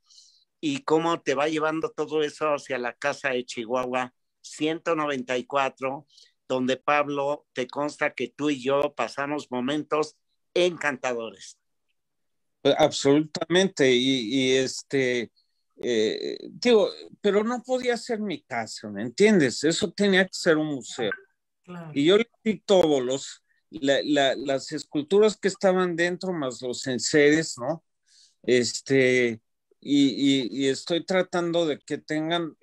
y cómo te va llevando todo eso hacia la casa de Chihuahua 194, donde Pablo, te consta que tú y yo pasamos momentos encantadores. Pues, absolutamente, y, este, eh, digo, pero no podía ser mi casa, ¿me entiendes? Eso tenía que ser un museo. Y yo le di la, las esculturas que estaban dentro, más los enseres, ¿no? Este, y, estoy tratando de que tengan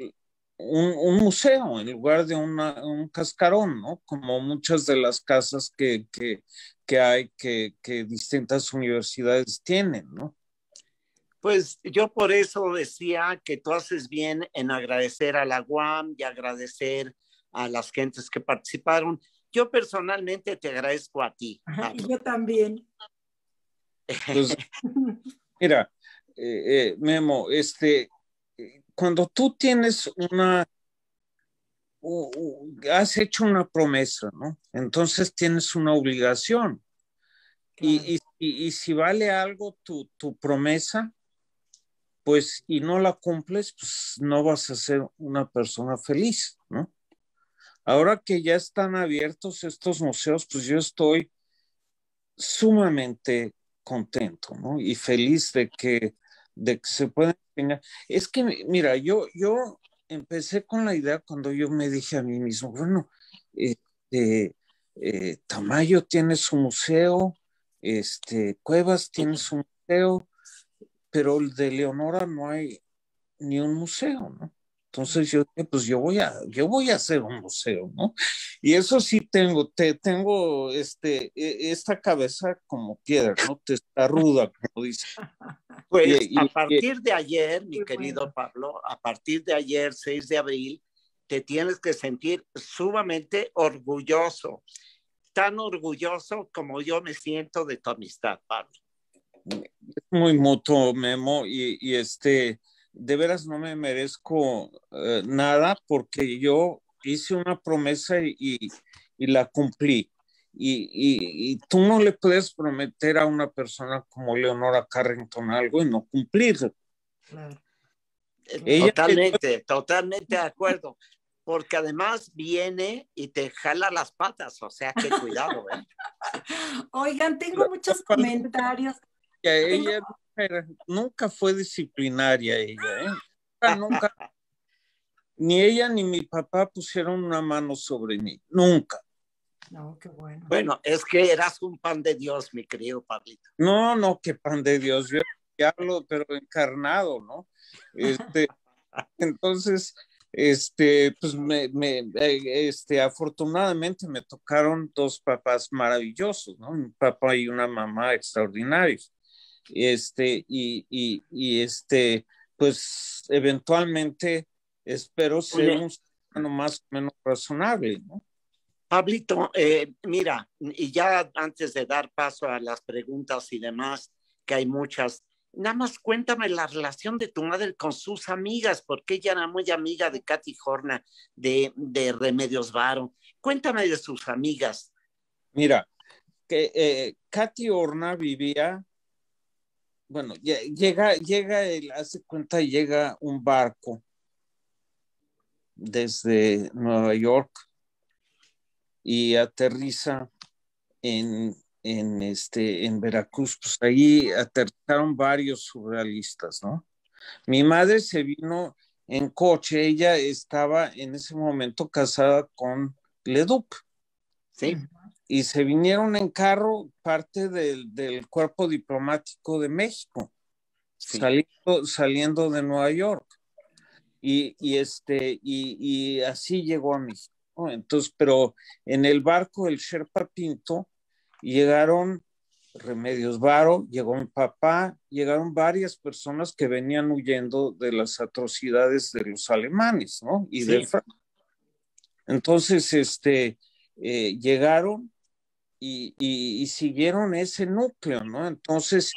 un, museo en lugar de una, un cascarón, ¿no? Como muchas de las casas que, que, que hay, que, que, distintas universidades tienen, ¿no? Pues yo por eso decía que tú haces bien en agradecer a la UAM y agradecer a las gentes que participaron. Yo personalmente te agradezco a ti. yo también. Pues, mira, eh, eh, Memo, este, eh, cuando tú tienes una, has hecho una promesa, ¿no? Entonces tienes una obligación. Y, si vale algo tu, tu, promesa, pues, y no la cumples, pues no vas a ser una persona feliz. Ahora que ya están abiertos estos museos, pues yo estoy sumamente contento ¿no? y feliz de que, de que se pueda Es que, mira, yo, yo empecé con la idea cuando yo me dije a mí mismo, bueno, este, eh, Tamayo tiene su museo, este, Cuevas tiene su museo, pero el de Leonora no hay ni un museo, ¿no? Entonces yo pues yo voy a, yo voy a hacer un museo, ¿no? Y eso sí tengo, te, tengo este, e, esta cabeza como piedra, ¿no? Te está ruda, como dice. Pues a partir de ayer, mi querido Pablo, a partir de ayer, 6 de abril, te tienes que sentir sumamente orgulloso, tan orgulloso como yo me siento de tu amistad, Pablo. es Muy mutuo, Memo, y, este, de veras no me merezco eh, nada porque yo hice una promesa y, la cumplí. Y, tú no le puedes prometer a una persona como Leonora Carrington algo y no cumplirlo. totalmente, totalmente de acuerdo. Porque además viene y te jala las patas, o sea que cuidado. ¿eh? Oigan, tengo muchos comentarios ella nunca fue disciplinaria ella, ¿eh? nunca, ni ella ni mi papá pusieron una mano sobre mí, nunca. No, qué bueno. Bueno, es que eras un pan de Dios, mi querido Pablito. No, no, qué pan de Dios, yo hablo, pero encarnado, ¿no? Este, entonces, este, pues me, eh, este, afortunadamente me tocaron dos papás maravillosos, ¿no? Un papá y una mamá extraordinarios. Este, y, este, pues eventualmente espero ser un más o menos razonable, ¿no? Pablito, eh, mira, y ya antes de dar paso a las preguntas y demás, que hay muchas, nada más cuéntame la relación de tu madre con sus amigas, porque ella era muy amiga de Katy Horna, de, de Remedios Varo. Cuéntame de sus amigas. Mira, que eh, Katy Horna vivía bueno, llega, llega, hace cuenta, llega un barco desde Nueva York y aterriza en, en, este, en Veracruz. Pues ahí aterrizaron varios surrealistas, ¿no? Mi madre se vino en coche, ella estaba en ese momento casada con Leduc. Sí y se vinieron en carro parte del, del cuerpo diplomático de México, saliendo, de Nueva York. Y, y este, y, y, así llegó a México. Entonces, pero en el barco el Sherpa Pinto llegaron Remedios Varo, llegó mi papá, llegaron varias personas que venían huyendo de las atrocidades de los alemanes, ¿no? Y Entonces, este, eh, llegaron y, siguieron ese núcleo, ¿no? Entonces,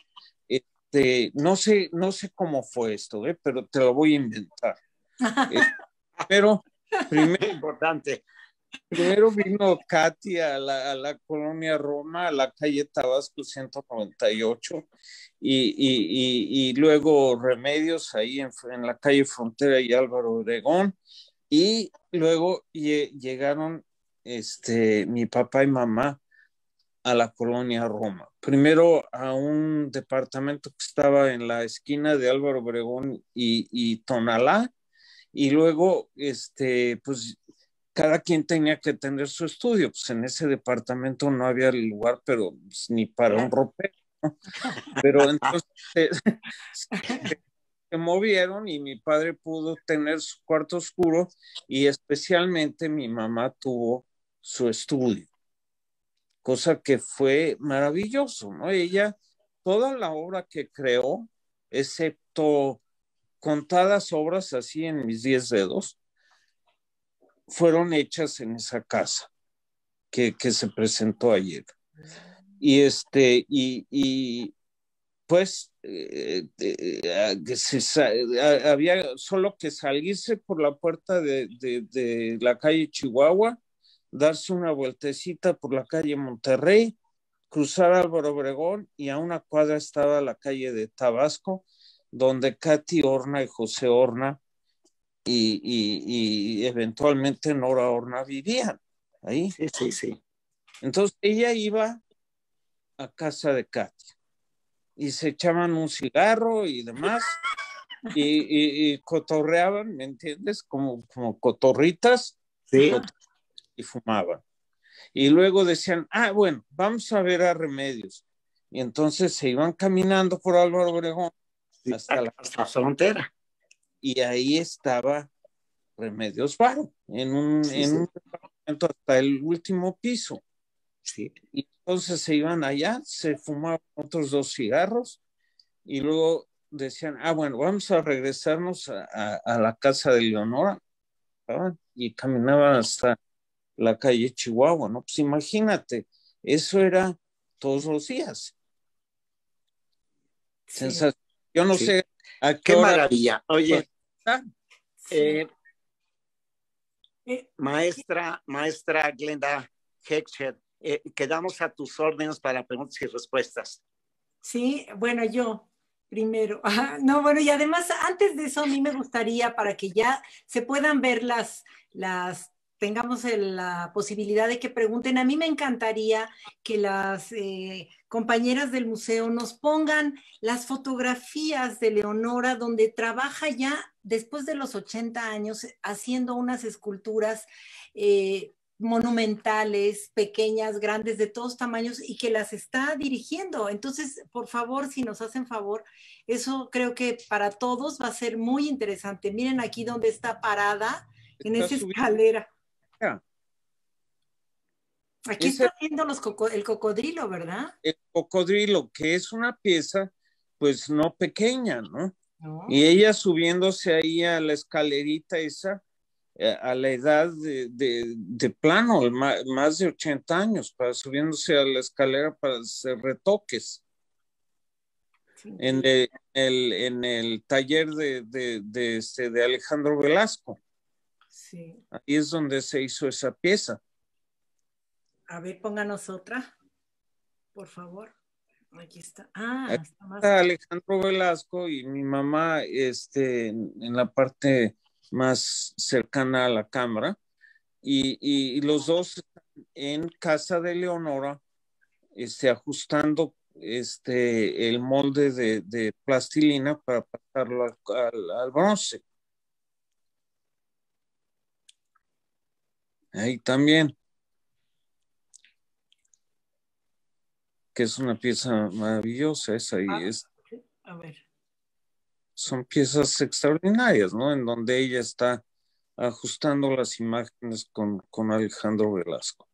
este, no, sé, no sé cómo fue esto, ¿eh? pero te lo voy a inventar. pero, primero, importante. Primero vino Katy a la, colonia Roma, a la calle Tabasco 198, y, y, y, y luego Remedios ahí en, en, la calle Frontera y Álvaro Obregón, y luego llegaron este, mi papá y mamá a la colonia Roma. Primero a un departamento que estaba en la esquina de Álvaro Obregón y, Tonalá, y luego, este, pues cada quien tenía que tener su estudio, pues en ese departamento no había lugar, pero pues, ni para un ropero. Pero entonces este, se movieron y mi padre pudo tener su cuarto oscuro y especialmente mi mamá tuvo su estudio cosa que fue maravilloso, ¿no? Ella, toda la obra que creó, excepto contadas obras así en mis diez dedos, fueron hechas en esa casa que, se presentó ayer. Y este, y, pues eh, eh, eh, había solo que salirse por la puerta de la calle Chihuahua darse una vueltecita por la calle Monterrey, cruzar Álvaro Obregón y a una cuadra estaba la calle de Tabasco, donde Katy Horna y José Horna y, y, eventualmente Nora Orna vivían ahí. Sí, sí, Entonces ella iba a casa de Katy y se echaban un cigarro y demás y, y cotorreaban, ¿me entiendes? Como, como cotorritas. Sí y fumaban. Y luego decían, ah, bueno, vamos a ver a Remedios. Y entonces se iban caminando por Álvaro Obregón hasta, la, frontera. Y ahí estaba Remedios Baro en un, en un hasta el último piso. Sí. Y entonces se iban allá, se fumaban otros dos cigarros y luego decían, ah, bueno, vamos a regresarnos a, la casa de Leonora. Y caminaban hasta la calle Chihuahua, ¿no? Pues imagínate, eso era todos los días. Yo no sé a qué, maravilla. Oye, ah, eh, maestra, maestra Glenda Hexhead, eh, quedamos a tus órdenes para preguntas y respuestas. Sí, bueno, yo primero. Ah, no, bueno, y además, antes de eso, a mí me gustaría para que ya se puedan ver las, las tengamos la posibilidad de que pregunten. A mí me encantaría que las eh, compañeras del museo nos pongan las fotografías de Leonora, donde trabaja ya después de los 80 años haciendo unas esculturas. Eh, monumentales, pequeñas, grandes, de todos tamaños y que las está dirigiendo. Entonces, por favor, si nos hacen favor, eso creo que para todos va a ser muy interesante. Miren aquí donde está parada, en esa escalera. Aquí está viendo el cocodrilo, ¿verdad? El cocodrilo, que es una pieza, pues no pequeña, ¿no? Y ella subiéndose ahí a la escalerita esa, eh, a la edad de, plano, más de 80 años, para subiéndose a la escalera para hacer retoques. En, el, taller de este, Alejandro Velasco. Ahí es donde se hizo esa pieza. A ver, pónganos otra, por favor. Aquí está. Ah, Aquí está más... Alejandro Velasco y mi mamá este, en la parte más cercana a la cámara. Y, y, los dos en casa de Leonora, este, ajustando este, el molde de, de plastilina para pasarlo al, al bronce. Ahí también. Que es una pieza maravillosa esa y ah, es. A ver. Son piezas extraordinarias, ¿no? En donde ella está ajustando las imágenes con, Alejandro Velasco.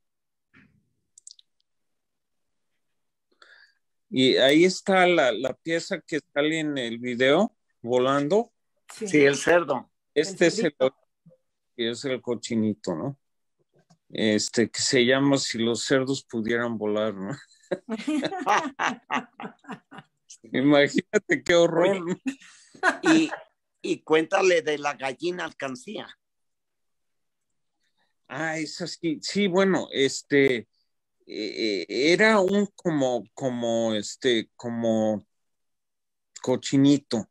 Y ahí está la, pieza que sale en el video, volando. Sí, el cerdo. Este es es el cochinito, ¿no? este, que se llama Si los cerdos pudieran volar, ¿no? Imagínate qué horror. y, cuéntale de la gallina alcancía. Ah, es así. sí, bueno, este e, e, era un como, como, este, como cochinito.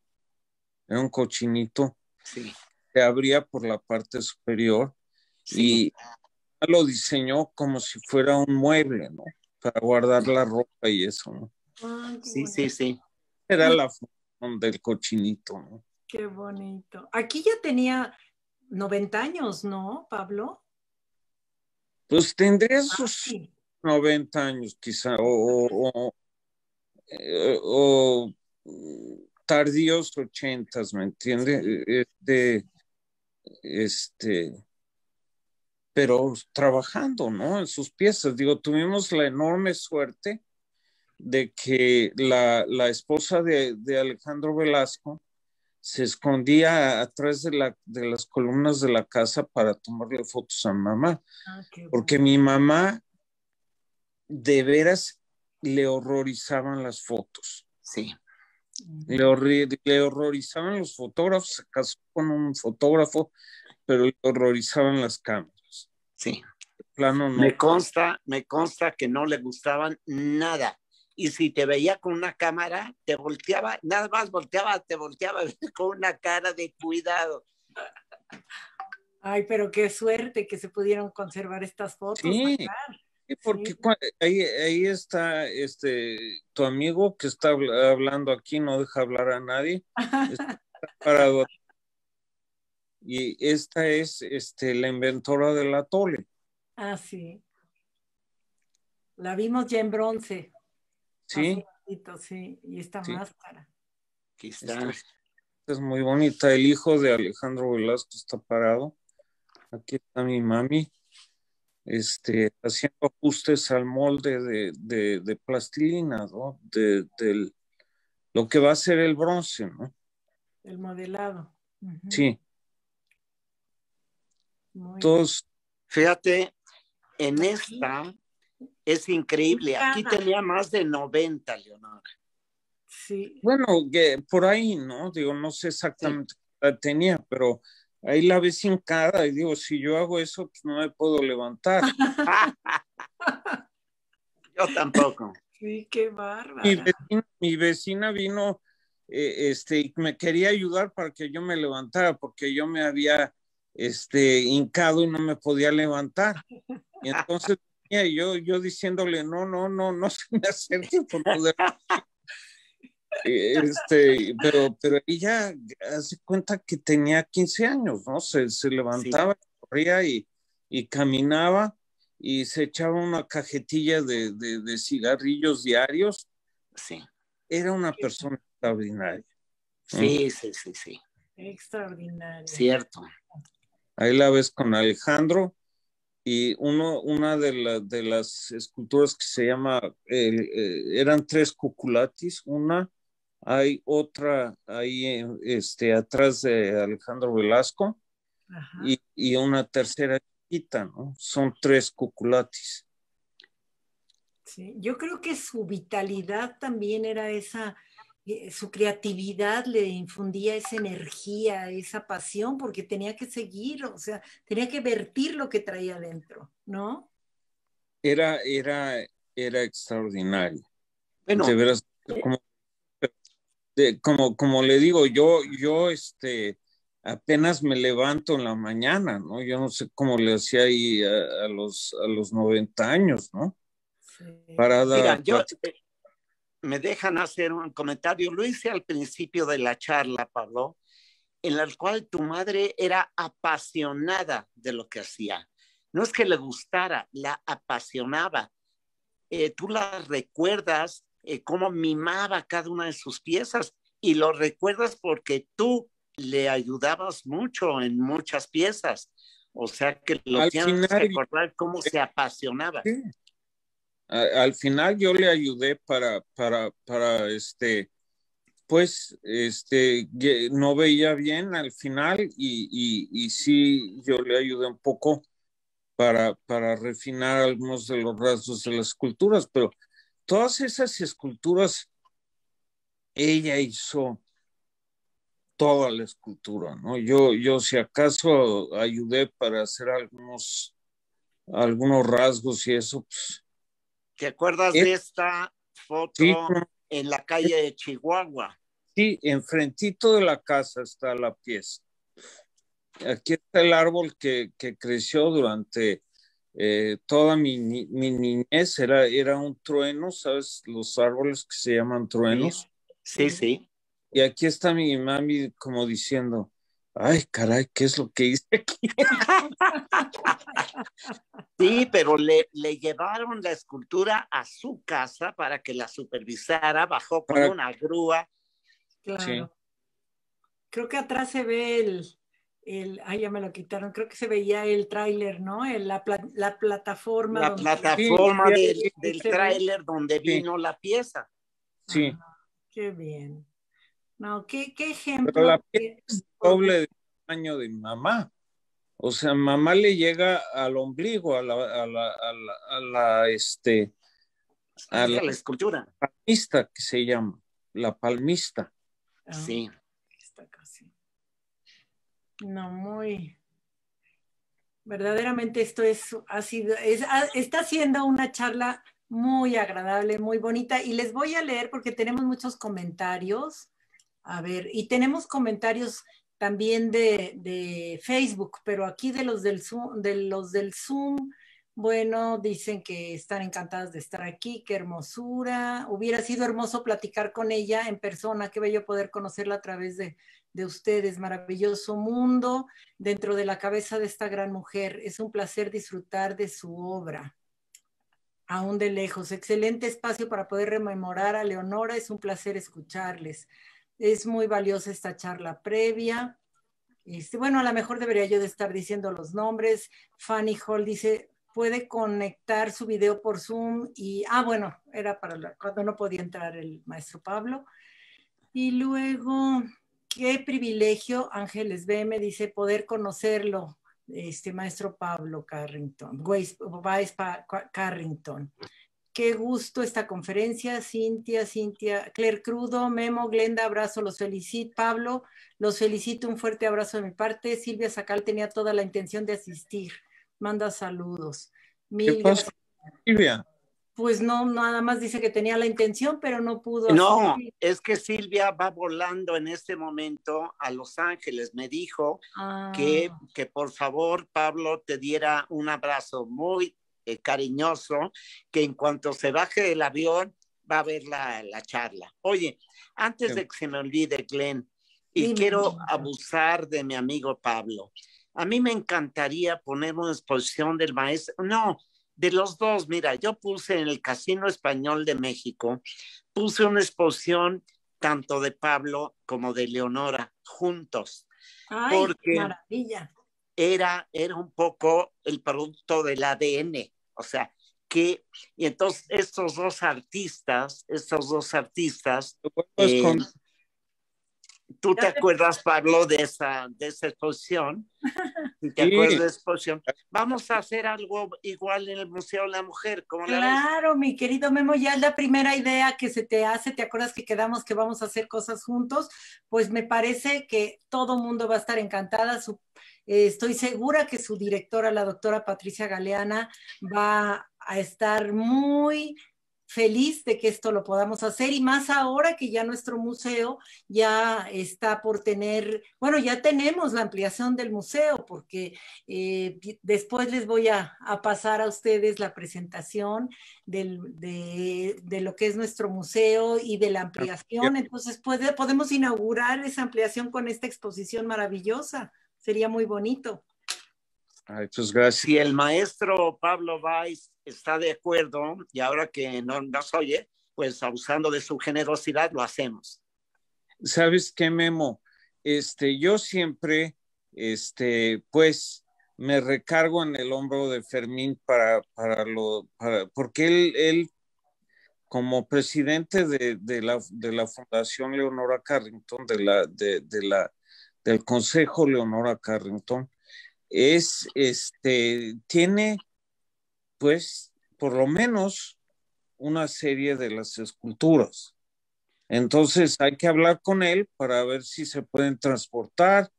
Era un cochinito. Sí. Que abría por la parte superior. Y lo diseñó como si fuera un mueble, ¿no? Para guardar la ropa y eso, ¿no? Ah, sí, sí, sí. Era la función del cochinito, ¿no? Qué bonito. Aquí ya tenía 90 años, ¿no, Pablo? Pues tendría ah, sus 90 años quizá, o, o, eh, tardíos 80, ¿me entiendes? E, e, este, este, pero trabajando, ¿no? En sus piezas. Digo, tuvimos la enorme suerte de que la, esposa de, Alejandro Velasco se escondía atrás de, de, las columnas de la casa para tomarle fotos a mamá. Ah, porque mi mamá de veras le horrorizaban las fotos. Sí. Mm. Le, horrorizaban los fotógrafos, se casó con un fotógrafo, pero le horrorizaban las cámaras. Sí. Me consta, me consta que no le gustaban nada. Y si te veía con una cámara, te volteaba, nada más volteaba, te volteaba con una cara de cuidado. Ay, pero qué suerte que se pudieron conservar estas fotos. Sí, porque ahí, ahí, está este tu amigo que está hablando aquí, no deja hablar a nadie. Está y esta es este, la inventora del atole. Ah, sí. La vimos ya en bronce. Sí. y esta máscara. está. es muy bonita. El hijo de Alejandro Velasco está parado. Aquí está mi mami. Este, haciendo ajustes al molde de, plastilina, ¿no? De, del, lo que va a ser el bronce, ¿no? El modelado. Sí. Entonces, fíjate, en esta es increíble. Aquí tenía más de 90, Leonora. Sí. Bueno, que por ahí, ¿no? Digo, no sé exactamente tenía, pero ahí la ves hincada y digo, si yo hago eso, pues no me puedo levantar. yo tampoco. Sí, qué bárbaro. Mi, vecina, vino, eh, este, y este, me quería ayudar para que yo me levantara, porque yo me había este, hincado y no me podía levantar. Y entonces yo, yo diciéndole, no, no, no, no se me acerque por poder. Este, pero, pero ella hace cuenta que tenía 15 años, ¿no? Se, se levantaba, corría y, y, caminaba y se echaba una cajetilla de, de, de cigarrillos diarios. Sí. Era una persona extraordinaria. Sí, sí, sí, sí. Extraordinaria. Cierto. Ahí la ves con Alejandro y uno, una de, las esculturas que se llama, eh, eran tres cuculatis, una, hay otra ahí eh, este, atrás de Alejandro Velasco y, una tercera chiquita, ¿no? Son tres cuculatis. Sí, yo creo que su vitalidad también era esa eh, su creatividad le infundía esa energía, esa pasión, porque tenía que seguir, o sea, tenía que vertir lo que traía dentro, ¿no? Era, era, era extraordinario. Bueno, de como, como, le digo, yo, yo, este, apenas me levanto en la mañana, ¿no? Yo no sé cómo le hacía ahí a, los, a los 90 años, ¿no? Sí. dar... Mira, yo, me dejan hacer un comentario. Lo hice al principio de la charla, Pablo, en la cual tu madre era apasionada de lo que hacía. No es que le gustara, la apasionaba. Eh, tú la recuerdas eh, cómo mimaba cada una de sus piezas y lo recuerdas porque tú le ayudabas mucho en muchas piezas. O sea que lo tienes que recordar cómo se apasionaba. Sí al final yo le ayudé para, para, para este, pues, este, no veía bien al final y, y, sí, yo le ayudé un poco para, para refinar algunos de los rasgos de las esculturas, pero todas esas esculturas, ella hizo toda la escultura, ¿no? Yo, yo si acaso ayudé para hacer algunos, algunos rasgos y eso, pues, ¿Te acuerdas de esta foto en la calle de Chihuahua? Sí, enfrentito de la casa está la pieza. Aquí está el árbol que, creció durante eh, toda mi, mi, niñez, era, era un trueno, ¿sabes? Los árboles que se llaman truenos. sí. sí. Y aquí está mi mami como diciendo, ay, caray, ¿qué es lo que hice aquí? sí, pero le, llevaron la escultura a su casa para que la supervisara, bajó con una grúa. Claro. Creo que atrás se ve el, el, ay, ya me lo quitaron, creo que se veía el tráiler, ¿no? El, la, la, plataforma. plataforma del, tráiler donde vino la pieza. Sí. Ah, qué bien. No, ¿qué, ejemplo? Pero la es doble de tamaño de mamá. O sea, mamá le llega al ombligo, a la, a la, a este, a la, Palmista que se llama, la palmista. Ah, sí. Está casi. No, muy. Verdaderamente esto es, ha sido, está siendo una charla muy agradable, muy bonita. Y les voy a leer porque tenemos muchos comentarios. A ver, y tenemos comentarios también de, Facebook, pero aquí de los del Zoom, bueno, dicen que están encantadas de estar aquí, qué hermosura. Hubiera sido hermoso platicar con ella en persona, qué bello poder conocerla a través de, de, ustedes. Maravilloso mundo dentro de la cabeza de esta gran mujer. Es un placer disfrutar de su obra, aún de lejos. Excelente espacio para poder rememorar a Leonora. Es un placer escucharles. Es muy valiosa esta charla previa. Este, bueno, a lo mejor debería yo de estar diciendo los nombres. Fanny Hall dice, puede conectar su video por Zoom y, ah, bueno, era para cuando no podía entrar el maestro Pablo. Y luego, qué privilegio, Ángeles B. me dice, poder conocerlo, este maestro Pablo Carrington, Carrington qué gusto esta conferencia. Cintia, Cintia, Claire Crudo, Memo, Glenda, abrazo, los felicito. Pablo, los felicito, un fuerte abrazo de mi parte. Silvia Sacal tenía toda la intención de asistir. Manda saludos. Silvia? Pues no, nada más dice que tenía la intención, pero no pudo. No, es que Silvia va volando en este momento a Los Ángeles. Me dijo ah. que, que por favor, Pablo, te diera un abrazo muy eh, cariñoso, que en cuanto se baje del avión va a ver la, la charla. Oye, antes de que se me olvide, Glenn, y quiero abusar de mi amigo Pablo. A mí me encantaría poner una exposición del maestro, no, de los dos. Mira, yo puse en el Casino Español de México, puse una exposición tanto de Pablo como de Leonora juntos. porque Era, era un poco el producto del ADN o sea, que, y entonces estos dos artistas, estos dos artistas... ¿Tú te, acuerdas, Pablo, de esa, exposición? ¿Te acuerdas de exposición? Vamos a hacer algo igual en el Museo de la Mujer. claro, mi querido Memo, ya es la primera idea que se te hace. ¿Te acuerdas que quedamos que vamos a hacer cosas juntos? Pues me parece que todo mundo va a estar encantada. Eh, estoy segura que su directora, la doctora Patricia Galeana, va a estar muy feliz de que esto lo podamos hacer y más ahora que ya nuestro museo ya está por tener, bueno, ya tenemos la ampliación del museo porque eh, después les voy a, pasar a ustedes la presentación de, lo que es nuestro museo y de la ampliación. Entonces podemos inaugurar esa ampliación con esta exposición maravillosa. Sería muy bonito. Pues, si el maestro Pablo Valls está de acuerdo y ahora que no nos oye, pues abusando de su generosidad lo hacemos. ¿Sabes qué, Memo? Este, yo siempre, este, pues, me recargo en el hombro de Fermín para, para lo, porque él, como presidente de, la, Fundación Leonora Carrington, de la, de, la, del Consejo Leonora Carrington, es, este, tiene, pues, por lo menos una serie de las esculturas. Entonces hay que hablar con él para ver si se pueden transportar.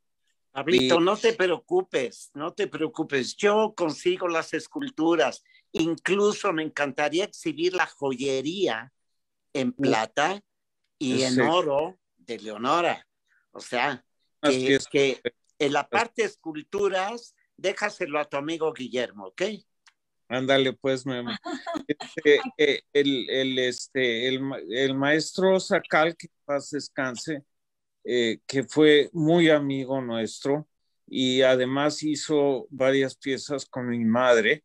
Pablito, no te preocupes, no te preocupes. Yo consigo las esculturas. Incluso me encantaría exhibir la joyería en mm. plata y en oro de Leonora. O sea, es que, en la pues parte de esculturas, déjaselo a tu amigo Guillermo, ¿ok? Ándale, pues, Memo. Este, eh, el, este, el, maestro Sacal, que paz descanse, eh, que fue muy amigo nuestro y además hizo varias piezas con mi madre,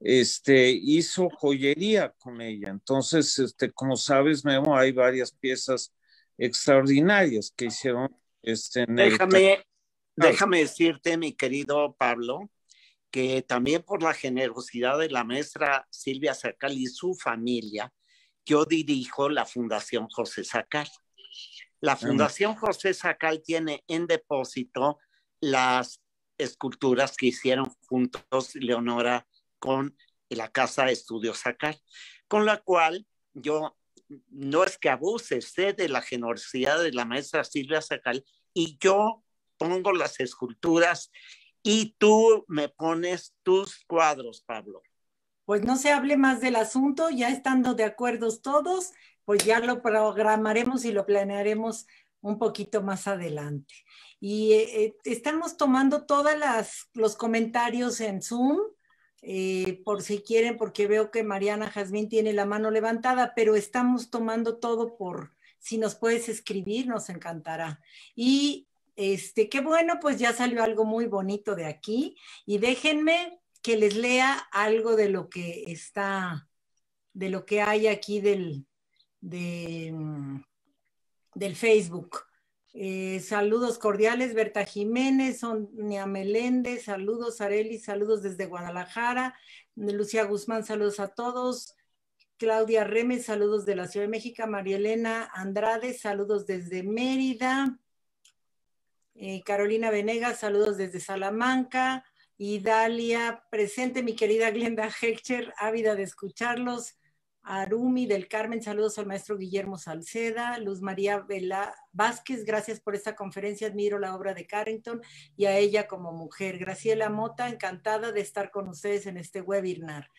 este, hizo joyería con ella. Entonces, este, como sabes, Memo, hay varias piezas extraordinarias que hicieron. Este, Déjame, Déjame decirte, mi querido Pablo, que también por la generosidad de la maestra Silvia Sacal y su familia, yo dirijo la Fundación José Sacal. La Fundación José Sacal tiene en depósito las esculturas que hicieron juntos Leonora con la Casa de Estudios Sacal, con la cual yo no es que abuse, sé de la generosidad de la maestra Silvia Sacal y yo pongo las esculturas y tú me pones tus cuadros, Pablo. Pues no se hable más del asunto, ya estando de acuerdo todos, pues ya lo programaremos y lo planearemos un poquito más adelante. Y eh, eh, estamos tomando todos los comentarios en Zoom, eh, por si quieren, porque veo que Mariana Jazmín tiene la mano levantada, pero estamos tomando todo por, si nos puedes escribir, nos encantará. Y este, qué bueno, pues ya salió algo muy bonito de aquí y déjenme que les lea algo de lo que está, de lo que hay aquí del, mm, Facebook. Eh, saludos cordiales, Berta Jiménez, Sonia Meléndez, saludos Areli, saludos desde Guadalajara, Lucía Guzmán, saludos a todos, Claudia Remes, saludos de la Ciudad de México, María Elena Andrade, saludos desde Mérida, eh, Carolina Venegas, saludos desde Salamanca. Y Dalia, presente mi querida Glenda Hechter, ávida de escucharlos. Arumi del Carmen, saludos al maestro Guillermo Salceda, Luz María Vela Vázquez, gracias por esta conferencia, admiro la obra de Carrington y a ella como mujer. Graciela Mota, encantada de estar con ustedes en este webinar.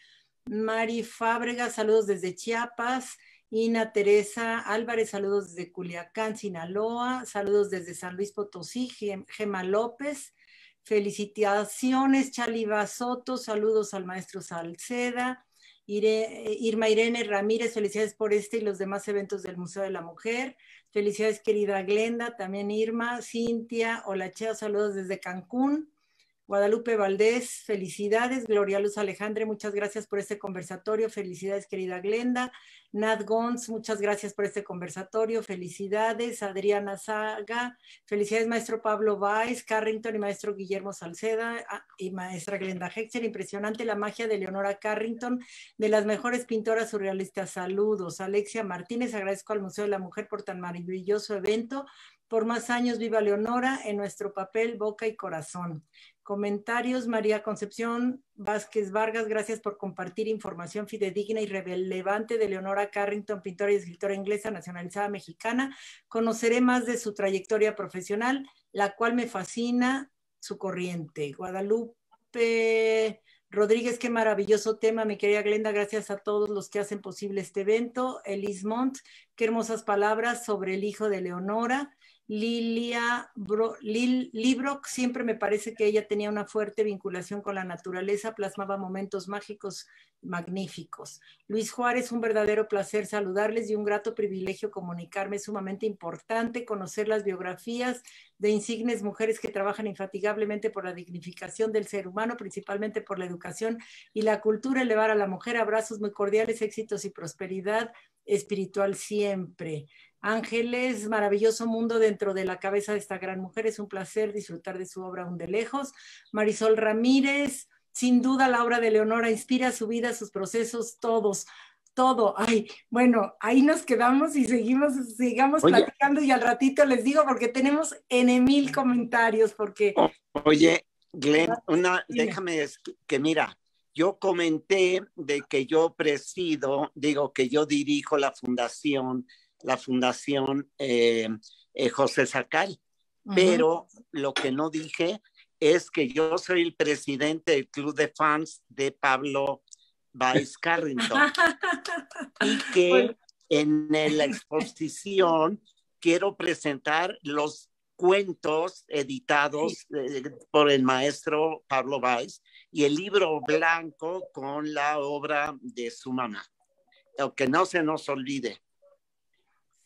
Mari Fábrega, saludos desde Chiapas. Ina Teresa Álvarez, saludos desde Culiacán, Sinaloa, saludos desde San Luis Potosí, Gema López, felicitaciones, Chaliba Soto, saludos al maestro Salceda, Irma Irene Ramírez, felicidades por este y los demás eventos del Museo de la Mujer, felicidades querida Glenda, también Irma, Cintia, Olachea, saludos desde Cancún, Guadalupe Valdés, felicidades. Gloria Luz Alejandre, muchas gracias por este conversatorio. Felicidades, querida Glenda. Nat Gons, muchas gracias por este conversatorio. Felicidades. Adriana Saga, felicidades, maestro Pablo Váez, Carrington y maestro Guillermo Salceda ah, y maestra Glenda Hexer. Impresionante la magia de Leonora Carrington, de las mejores pintoras surrealistas. Saludos. Alexia Martínez, agradezco al Museo de la Mujer por tan maravilloso evento. Por más años viva Leonora en nuestro papel, boca y corazón. Comentarios, María Concepción Vázquez Vargas, gracias por compartir información fidedigna y relevante de Leonora Carrington, pintora y escritora inglesa nacionalizada mexicana. Conoceré más de su trayectoria profesional, la cual me fascina su corriente. Guadalupe Rodríguez, qué maravilloso tema, mi querida Glenda. Gracias a todos los que hacen posible este evento. Elise Montt, qué hermosas palabras sobre el hijo de Leonora. Lilia Libro, Librock, siempre me parece que ella tenía una fuerte vinculación con la naturaleza, plasmaba momentos mágicos magníficos. Luis Juárez, un verdadero placer saludarles y un grato privilegio comunicarme. Es sumamente importante conocer las biografías de insignes mujeres que trabajan infatigablemente por la dignificación del ser humano, principalmente por la educación y la cultura, elevar a la mujer. Abrazos muy cordiales, éxitos y prosperidad espiritual siempre. Ángeles, maravilloso mundo dentro de la cabeza de esta gran mujer. Es un placer disfrutar de su obra aún de lejos. Marisol Ramírez, sin duda la obra de Leonora inspira su vida, sus procesos, todos, todo. Ay, bueno, ahí nos quedamos y seguimos, sigamos platicando y al ratito les digo porque tenemos N mil comentarios porque... Oye, Glenn, ah, una, déjame que mira, yo comenté de que yo presido, digo que yo dirijo la fundación la Fundación eh, eh, José Sacal. Pero lo que no dije es que yo soy el presidente del club de fans de Pablo Baez Carrington y que en la exposición quiero presentar los cuentos editados eh, por el maestro Pablo Baez y el libro blanco con la obra de su mamá. Que no se nos olvide.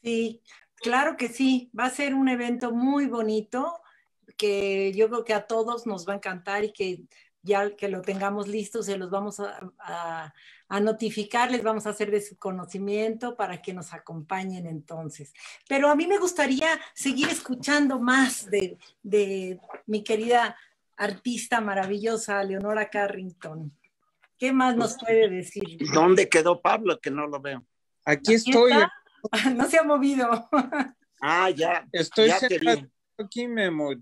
Sí, claro que sí. Va a ser un evento muy bonito que yo creo que a todos nos va a encantar y que ya que lo tengamos listo, se los vamos a, notificar, les vamos a hacer de su conocimiento para que nos acompañen entonces. Pero a mí me gustaría seguir escuchando más de, mi querida artista maravillosa, Leonora Carrington. ¿Qué más nos puede decir? ¿Dónde quedó Pablo? Que no lo veo. Aquí estoy, eh. no se ha movido. Ah, ya. Estoy aquí,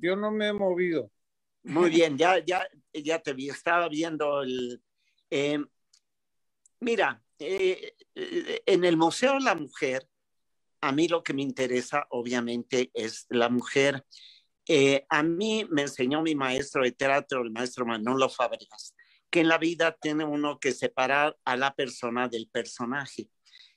Yo no me he movido. Muy bien, ya, ya, ya te vi. Estaba viendo el. Eh, mira, eh, eh, en el Museo de la Mujer, a mí lo que me interesa, obviamente, es la mujer. a mí me enseñó mi maestro de teatro, el maestro Manolo Fabregas, que en la vida tiene uno que separar a la persona del personaje.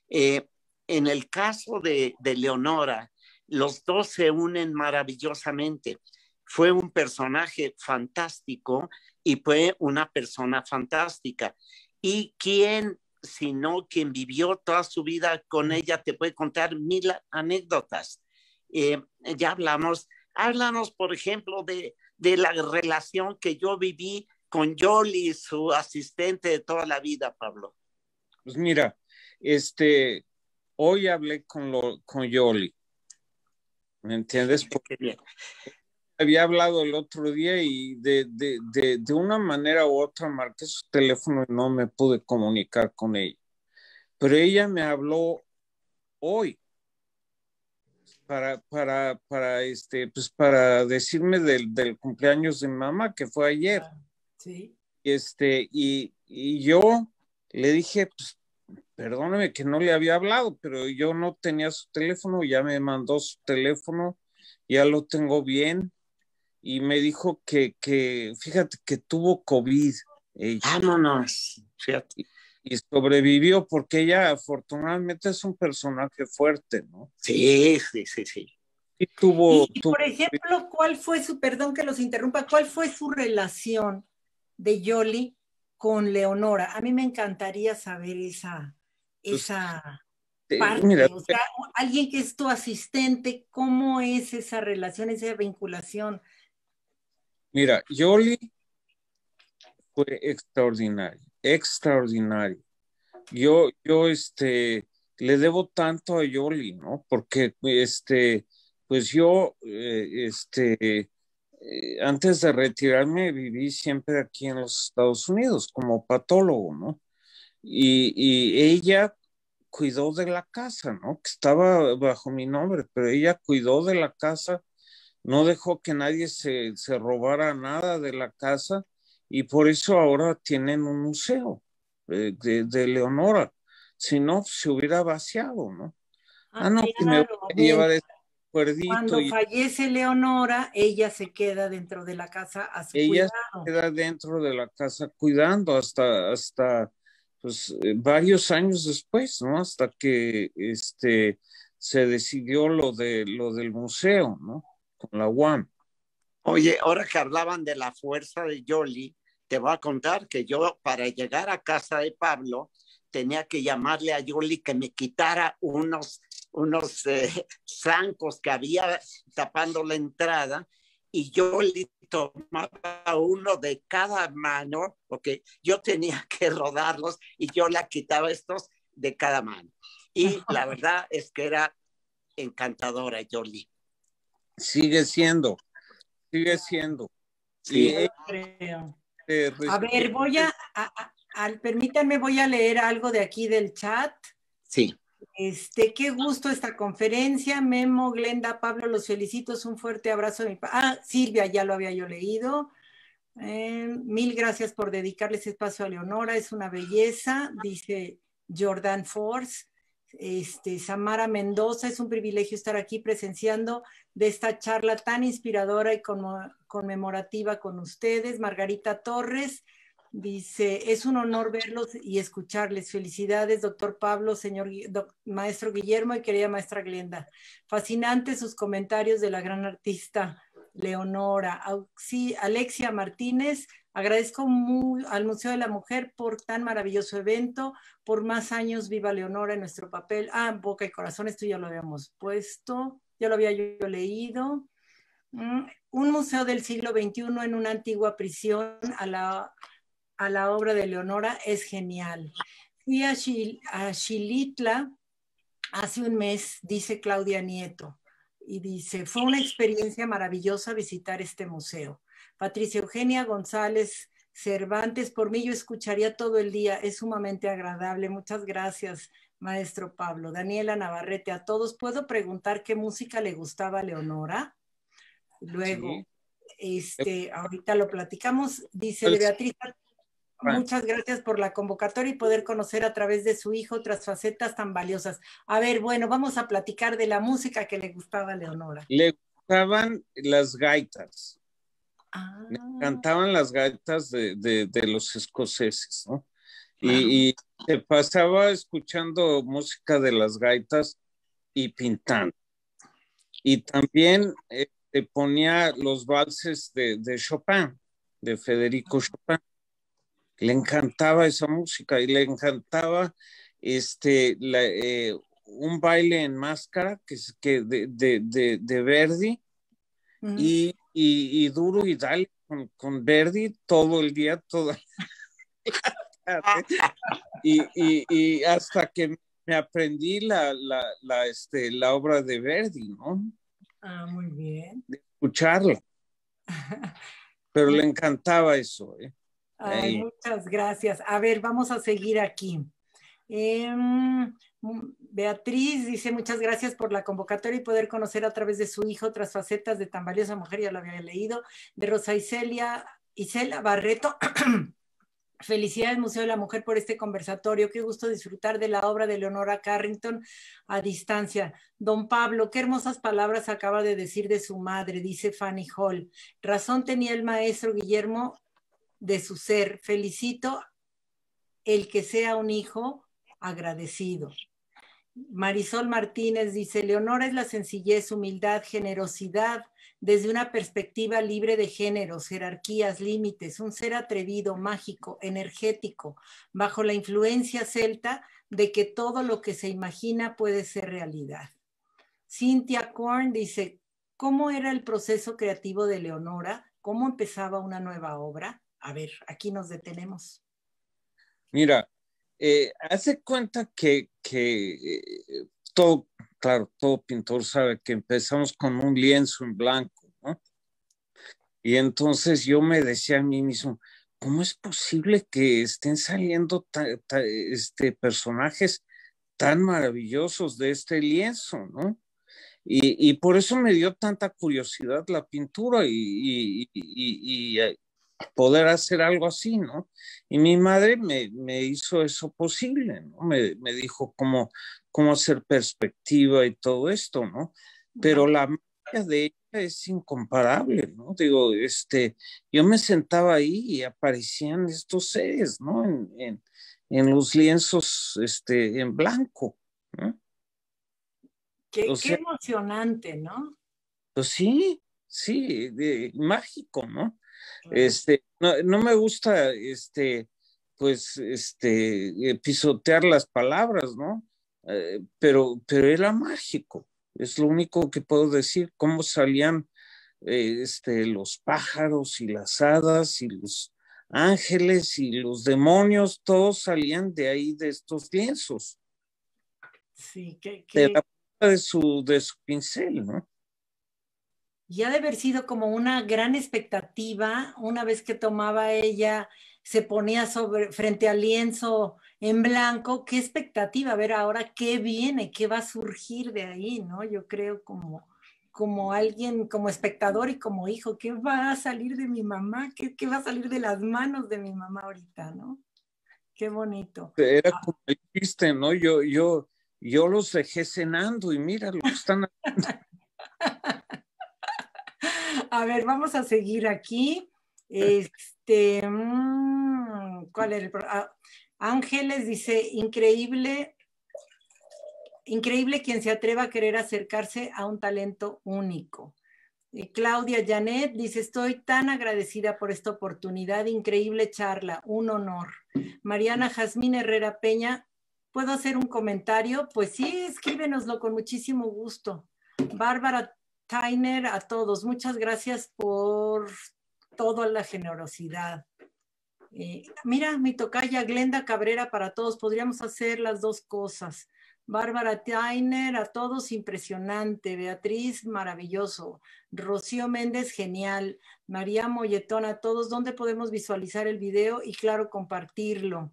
Eh, en el caso de, Leonora, los dos se unen maravillosamente. Fue un personaje fantástico y fue una persona fantástica. Y quien, sino quien vivió toda su vida con ella, te puede contar mil anécdotas. Eh, ya hablamos, háblanos, por ejemplo, de, de la relación que yo viví con Yoli, su asistente de toda la vida, Pablo. Pues mira, este, hoy hablé con, lo, con Yoli. ¿Me entiendes? Porque había hablado el otro día y de, de, de, de, una manera u otra marqué su teléfono y no me pude comunicar con ella. Pero ella me habló hoy para, para, para, este, pues para decirme del, del cumpleaños de mi mamá que fue ayer. Ah, sí. Este, y, y yo le dije, pues perdóneme que no le había hablado, pero yo no tenía su teléfono, ya me mandó su teléfono, ya lo tengo bien, y me dijo que, que fíjate, que tuvo COVID. Ah, no fíjate. Y sobrevivió porque ella afortunadamente es un personaje fuerte, ¿no? Sí, sí, sí, sí. Y tuvo... Y, por ejemplo, ¿cuál fue su, perdón que los interrumpa, cuál fue su relación de Yoli con Leonora? A mí me encantaría saber esa, esa parte? alguien que es tu asistente, ¿cómo es esa relación, esa vinculación? Mira, Yoli fue extraordinario, extraordinario. Yo, yo, este, le debo tanto a Yoli, ¿no? Porque, este, pues yo, eh, este, eh, antes de retirarme viví siempre aquí en los Estados Unidos como patólogo, ¿no? Y, ella cuidó de la casa, ¿no? Que estaba bajo mi nombre, pero ella cuidó de la casa, no dejó que nadie se, se robara nada de la casa y por eso ahora tienen un museo eh, de, Leonora. Si no, se hubiera vaciado, ¿no? Ah, ah me Cuando fallece Leonora, ella se queda dentro de la casa a Ella se queda dentro de la casa cuidando hasta, hasta pues eh, varios años después, ¿no? Hasta que este, se decidió lo, de, lo del museo, ¿no? Con la UAM. Oye, ahora que hablaban de la fuerza de Yoli, te voy a contar que yo para llegar a casa de Pablo tenía que llamarle a Yoli que me quitara unos, unos eh, que había tapando la entrada y Yoli tomaba uno de cada mano, porque yo tenía que rodarlos y yo la quitaba estos de cada mano. Y la verdad es que era encantadora, Jolie. Sigue siendo, sigue siendo. a ver, voy a, a, permítanme, voy a leer algo de aquí del chat. Sí. Este, qué gusto esta conferencia. Memo, Glenda, Pablo, los felicito. Un fuerte abrazo. Mi ah, Silvia, ya lo había yo leído. Eh, mil gracias por dedicarles espacio a Leonora. Es una belleza, dice Jordan Force. Este, Samara Mendoza, es un privilegio estar aquí presenciando de esta charla tan inspiradora y conmemorativa con ustedes. Margarita Torres, Dice, es un honor verlos y escucharles. Felicidades, doctor Pablo, señor maestro Guillermo y querida maestra Glenda. Fascinantes sus comentarios de la gran artista Leonora. Alexia Martínez, agradezco al Museo de la Mujer por tan maravilloso evento. Por más años, viva Leonora en nuestro papel. Ah, Boca y Corazón, esto ya lo habíamos puesto, ya lo había yo leído. Mm, un museo del siglo XXI en una antigua prisión a la a la obra de Leonora es genial. Fui a, Shilitla hace un mes, dice Claudia Nieto, y dice, fue una experiencia maravillosa visitar este museo. Patricia Eugenia González Cervantes, por mí yo escucharía todo el día, es sumamente agradable. Muchas gracias, maestro Pablo. Daniela Navarrete, a todos, ¿puedo preguntar qué música le gustaba a Leonora? Luego, este, ahorita lo platicamos, dice pues Beatriz Muchas gracias por la convocatoria y poder conocer a través de su hijo otras facetas tan valiosas. A ver, bueno, vamos a platicar de la música que le gustaba a Leonora. Le gustaban las gaitas. Le ah. Cantaban las gaitas de, los escoceses, ¿no? Y, se pasaba escuchando música de las gaitas y pintando. Y también eh, ponía los valses de, de Chopin, de Federico ah. Chopin le encantaba esa música y le encantaba este, eh, un baile en máscara que, que de, Verdi y, duro y dale con, Verdi todo el día, toda Y, hasta que me aprendí la, este, la obra de Verdi, ¿no? Ah, muy bien. De Pero le encantaba eso. ¿eh? muchas gracias. A ver, vamos a seguir aquí. Em, mm, Beatriz dice muchas gracias por la convocatoria y poder conocer a través de su hijo otras facetas de tan valiosa mujer, ya lo había leído, de Rosa Iselia, Isela Barreto. Felicidades Museo de la Mujer por este conversatorio. Qué gusto disfrutar de la obra de Leonora Carrington a distancia. Don Pablo, qué hermosas palabras acaba de decir de su madre, dice Fanny Hall. Razón tenía el maestro Guillermo de su ser. Felicito el que sea un hijo agradecido. Marisol Martínez dice, Leonora es la sencillez, humildad, generosidad, desde una perspectiva libre de géneros, jerarquías, límites, un ser atrevido, mágico, energético, bajo la influencia celta de que todo lo que se imagina puede ser realidad. Cynthia Korn dice, ¿cómo era el proceso creativo de Leonora? ¿Cómo empezaba una nueva obra? A ver, aquí nos detenemos. Mira, eh, hace cuenta que, eh, todo, claro, todo pintor sabe que empezamos con un lienzo en blanco, ¿no? Y entonces yo me decía a mí mismo, ¿cómo es posible que estén saliendo este, personajes tan maravillosos de este lienzo, ¿no? Y, por eso me dio tanta curiosidad la pintura y, poder hacer algo así, ¿no? Y mi madre me, me hizo eso posible, ¿no? Me, me, dijo cómo, cómo hacer perspectiva y todo esto, ¿no? Pero la magia de ella es incomparable, ¿no? Digo, este, yo me sentaba ahí y aparecían estos seres, ¿no? En, en, los lienzos, este, en blanco, ¿no? Qué, emocionante, ¿no? Pues sí, sí, mágico, ¿no? Este, no, me gusta, este, pues, este, eh, pisotear las palabras, ¿no? Eh, pero, pero era mágico, es lo único que puedo decir, cómo salían eh, este, los pájaros y las hadas y los ángeles y los demonios, todos salían de ahí, de estos lienzos. Sí, que, De la punta de su, de su pincel, ¿no? Ya ha de haber sido como una gran expectativa una vez que tomaba ella, se ponía sobre, frente al lienzo en blanco, qué expectativa, a ver ahora qué viene, qué va a surgir de ahí, ¿no? Yo creo como, como alguien, como espectador y como hijo, ¿qué va a salir de mi mamá? ¿Qué, va a salir de las manos de mi mamá ahorita, ¿no? Qué bonito. Era como el ¿no? Yo, yo, yo los dejé cenando y mira lo que están haciendo. A ver, vamos a seguir aquí. Este, mm, ¿cuál el ah, Ángeles dice, increíble, increíble quien se atreva a querer acercarse a un talento único. Y Claudia Janet dice, estoy tan agradecida por esta oportunidad, increíble charla, un honor. Mariana Jazmín Herrera Peña, ¿puedo hacer un comentario? Pues sí, escríbenoslo con muchísimo gusto. Bárbara Tainer, a todos, muchas gracias por toda la generosidad. Eh, mira, mi tocaya Glenda Cabrera para todos, podríamos hacer las dos cosas. Bárbara Tainer, a todos, impresionante. Beatriz, maravilloso. Rocío Méndez, genial. María Molletón, a todos, ¿dónde podemos visualizar el video y, claro, compartirlo?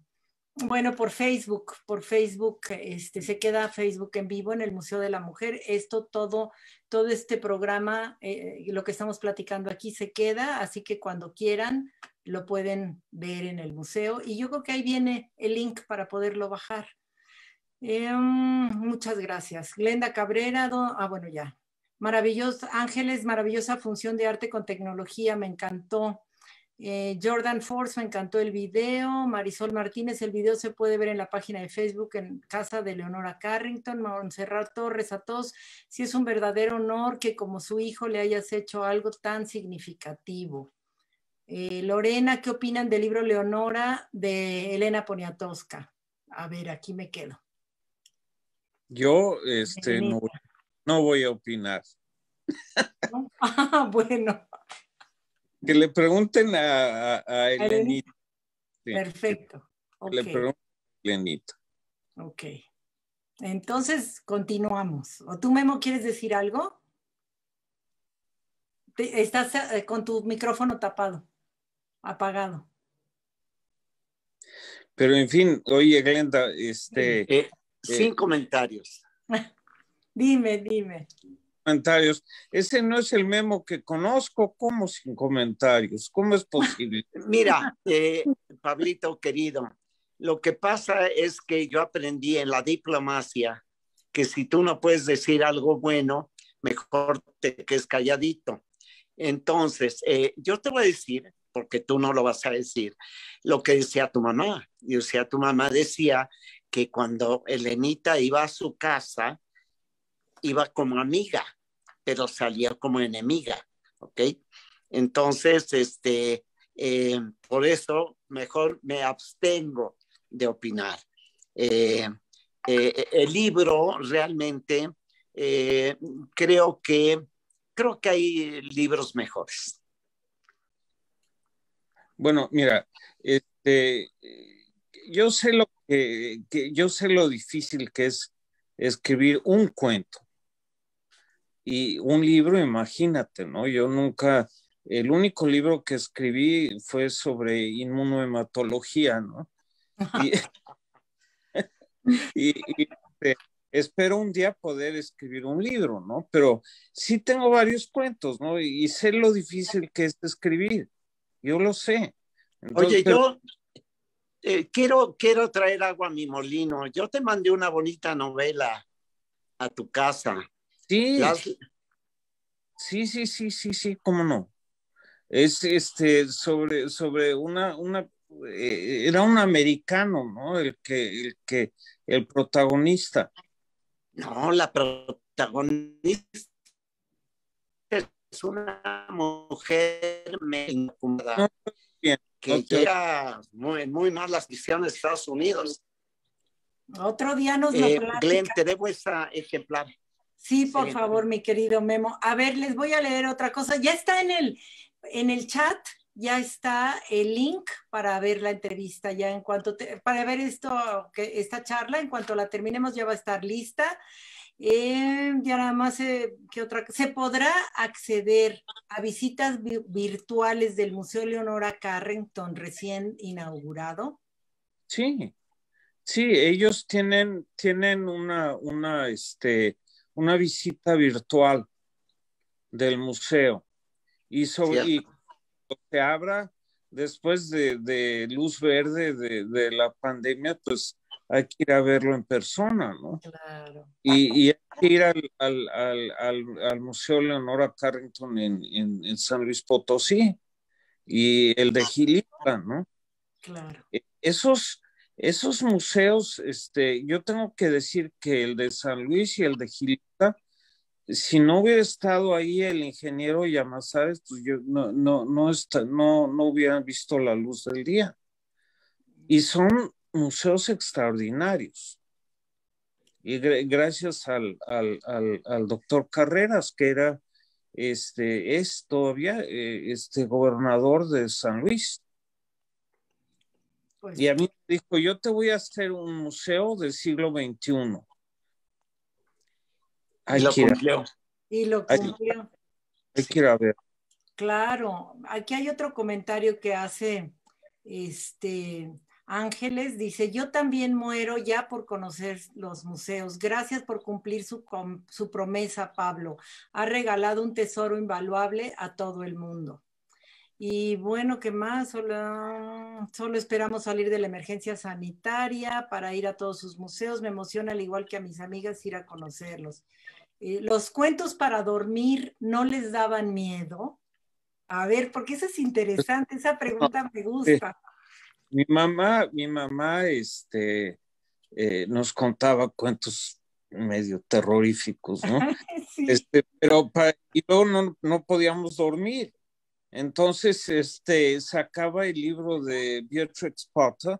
Bueno, por Facebook, por Facebook, este, se queda Facebook en vivo en el Museo de la Mujer. Esto, todo, todo este programa, eh, lo que estamos platicando aquí se queda, así que cuando quieran lo pueden ver en el museo. Y yo creo que ahí viene el link para poderlo bajar. Em, muchas gracias. Glenda Cabrera, ah, bueno, ya. Maravilloso, Ángeles, maravillosa función de arte con tecnología, me encantó. Eh, Jordan Force, me encantó el video. Marisol Martínez, el video se puede ver en la página de Facebook en casa de Leonora Carrington. Montserrat Torres, a todos. si es un verdadero honor que como su hijo le hayas hecho algo tan significativo. Eh, Lorena, ¿qué opinan del libro Leonora de Elena Poniatowska? A ver, aquí me quedo. Yo este, no, no voy a opinar. ah, bueno que le pregunten a, Perfecto. Le pregunten a Elenita. Ok. Entonces, continuamos. ¿O tú, Memo, quieres decir algo? Estás eh, con tu micrófono tapado, apagado. Pero en fin, oye, Glenda, este... Eh, eh, sin comentarios. dime, dime comentarios. Ese no es el memo que conozco, ¿cómo sin comentarios? ¿Cómo es posible? Mira, eh, Pablito querido, lo que pasa es que yo aprendí en la diplomacia que si tú no puedes decir algo bueno, mejor te quedes calladito. Entonces, eh, yo te voy a decir, porque tú no lo vas a decir, lo que decía tu mamá. Y decía, tu mamá decía que cuando Elenita iba a su casa, iba como amiga, pero salía como enemiga, ¿ok? Entonces, este, eh, por eso mejor me abstengo de opinar. Eh, eh, el libro realmente creo que creo que hay libros mejores. Bueno, mira, este, yo sé lo que yo sé lo difícil que es escribir un cuento y un libro, imagínate, ¿no? Yo nunca, el único libro que escribí fue sobre inmunohematología, ¿no? Y, este, espero un día poder escribir un libro, ¿no? Pero sí tengo varios cuentos, ¿no? Y, sé lo difícil que es escribir, yo lo sé. Oye, yo eh, quiero, quiero traer agua a mi molino. Yo te mandé una bonita novela a tu casa Sí. Sí, sí, sí, sí, cómo no. Es este sobre, sobre una, una eh, era un americano, ¿no? El que, el que, el protagonista. No, la protagonista es una mujer no, bien, que era muy, muy mal las visiones de Estados Unidos. Otro día nos eh, lo Glenn, te debo esa ejemplar. Sí, por favor, mi querido Memo. A ver, les voy a leer otra cosa. Ya está en el, en el chat, ya está el link para ver la entrevista, ya en cuanto, para ver esto, que esta charla, en cuanto la terminemos ya va a estar lista. Eh, ya nada más, eh, ¿qué otra? Se podrá acceder a visitas virtuales del Museo Leonora Carrington recién inaugurado. Sí, sí, ellos tienen, tienen una, una, este, una visita virtual del museo y, sobre, lo se abra después de, luz verde de, la pandemia, pues hay que ir a verlo en persona, ¿no? Claro. Y, hay que ir al, Museo Leonora Carrington en, San Luis Potosí y el de Gilita, ¿no? Claro. E, esos, esos museos, este, yo tengo que decir que el de San Luis y el de Gilita, si no hubiera estado ahí el ingeniero Yamazares, pues yo no, no, no, no hubieran visto la luz del día. Y son museos extraordinarios. Y gracias al, doctor Carreras, que era, este, es todavía eh, este gobernador de San Luis. Pues. y a mí me dijo, yo te voy a hacer un museo del siglo XXI. Hay y lo cumplió. Y lo cumplió. Hay, que ver. Claro, aquí hay otro comentario que hace este Ángeles, dice, yo también muero ya por conocer los museos. Gracias por cumplir su promesa, Pablo. Ha regalado un tesoro invaluable a todo el mundo. Y bueno, ¿qué más? Solo, solo esperamos salir de la emergencia sanitaria para ir a todos sus museos. Me emociona, al igual que a mis amigas, ir a conocerlos. Eh, los cuentos para dormir no les daban miedo. A ver, porque eso es interesante, esa pregunta me gusta. Mi mamá, mi mamá, este, eh, nos contaba cuentos medio terroríficos, ¿no? Este, pero para, y luego no, no podíamos dormir entonces, este, sacaba el libro de Beatrix Potter,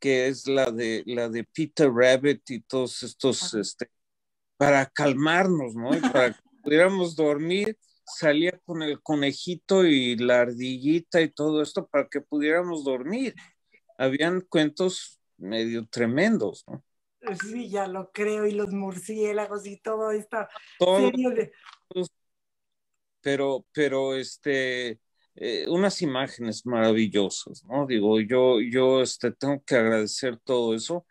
que es la de, la de Peter Rabbit y todos estos, este, para calmarnos, ¿no? Y para que pudiéramos dormir, salía con el conejito y la ardillita y todo esto para que pudiéramos dormir. Habían cuentos medio tremendos, ¿no? Sí, ya lo creo, y los murciélagos y todo esto. Todo, de pero, pero este, eh, unas imágenes maravillosas, ¿no? Digo, yo, yo este, tengo que agradecer todo eso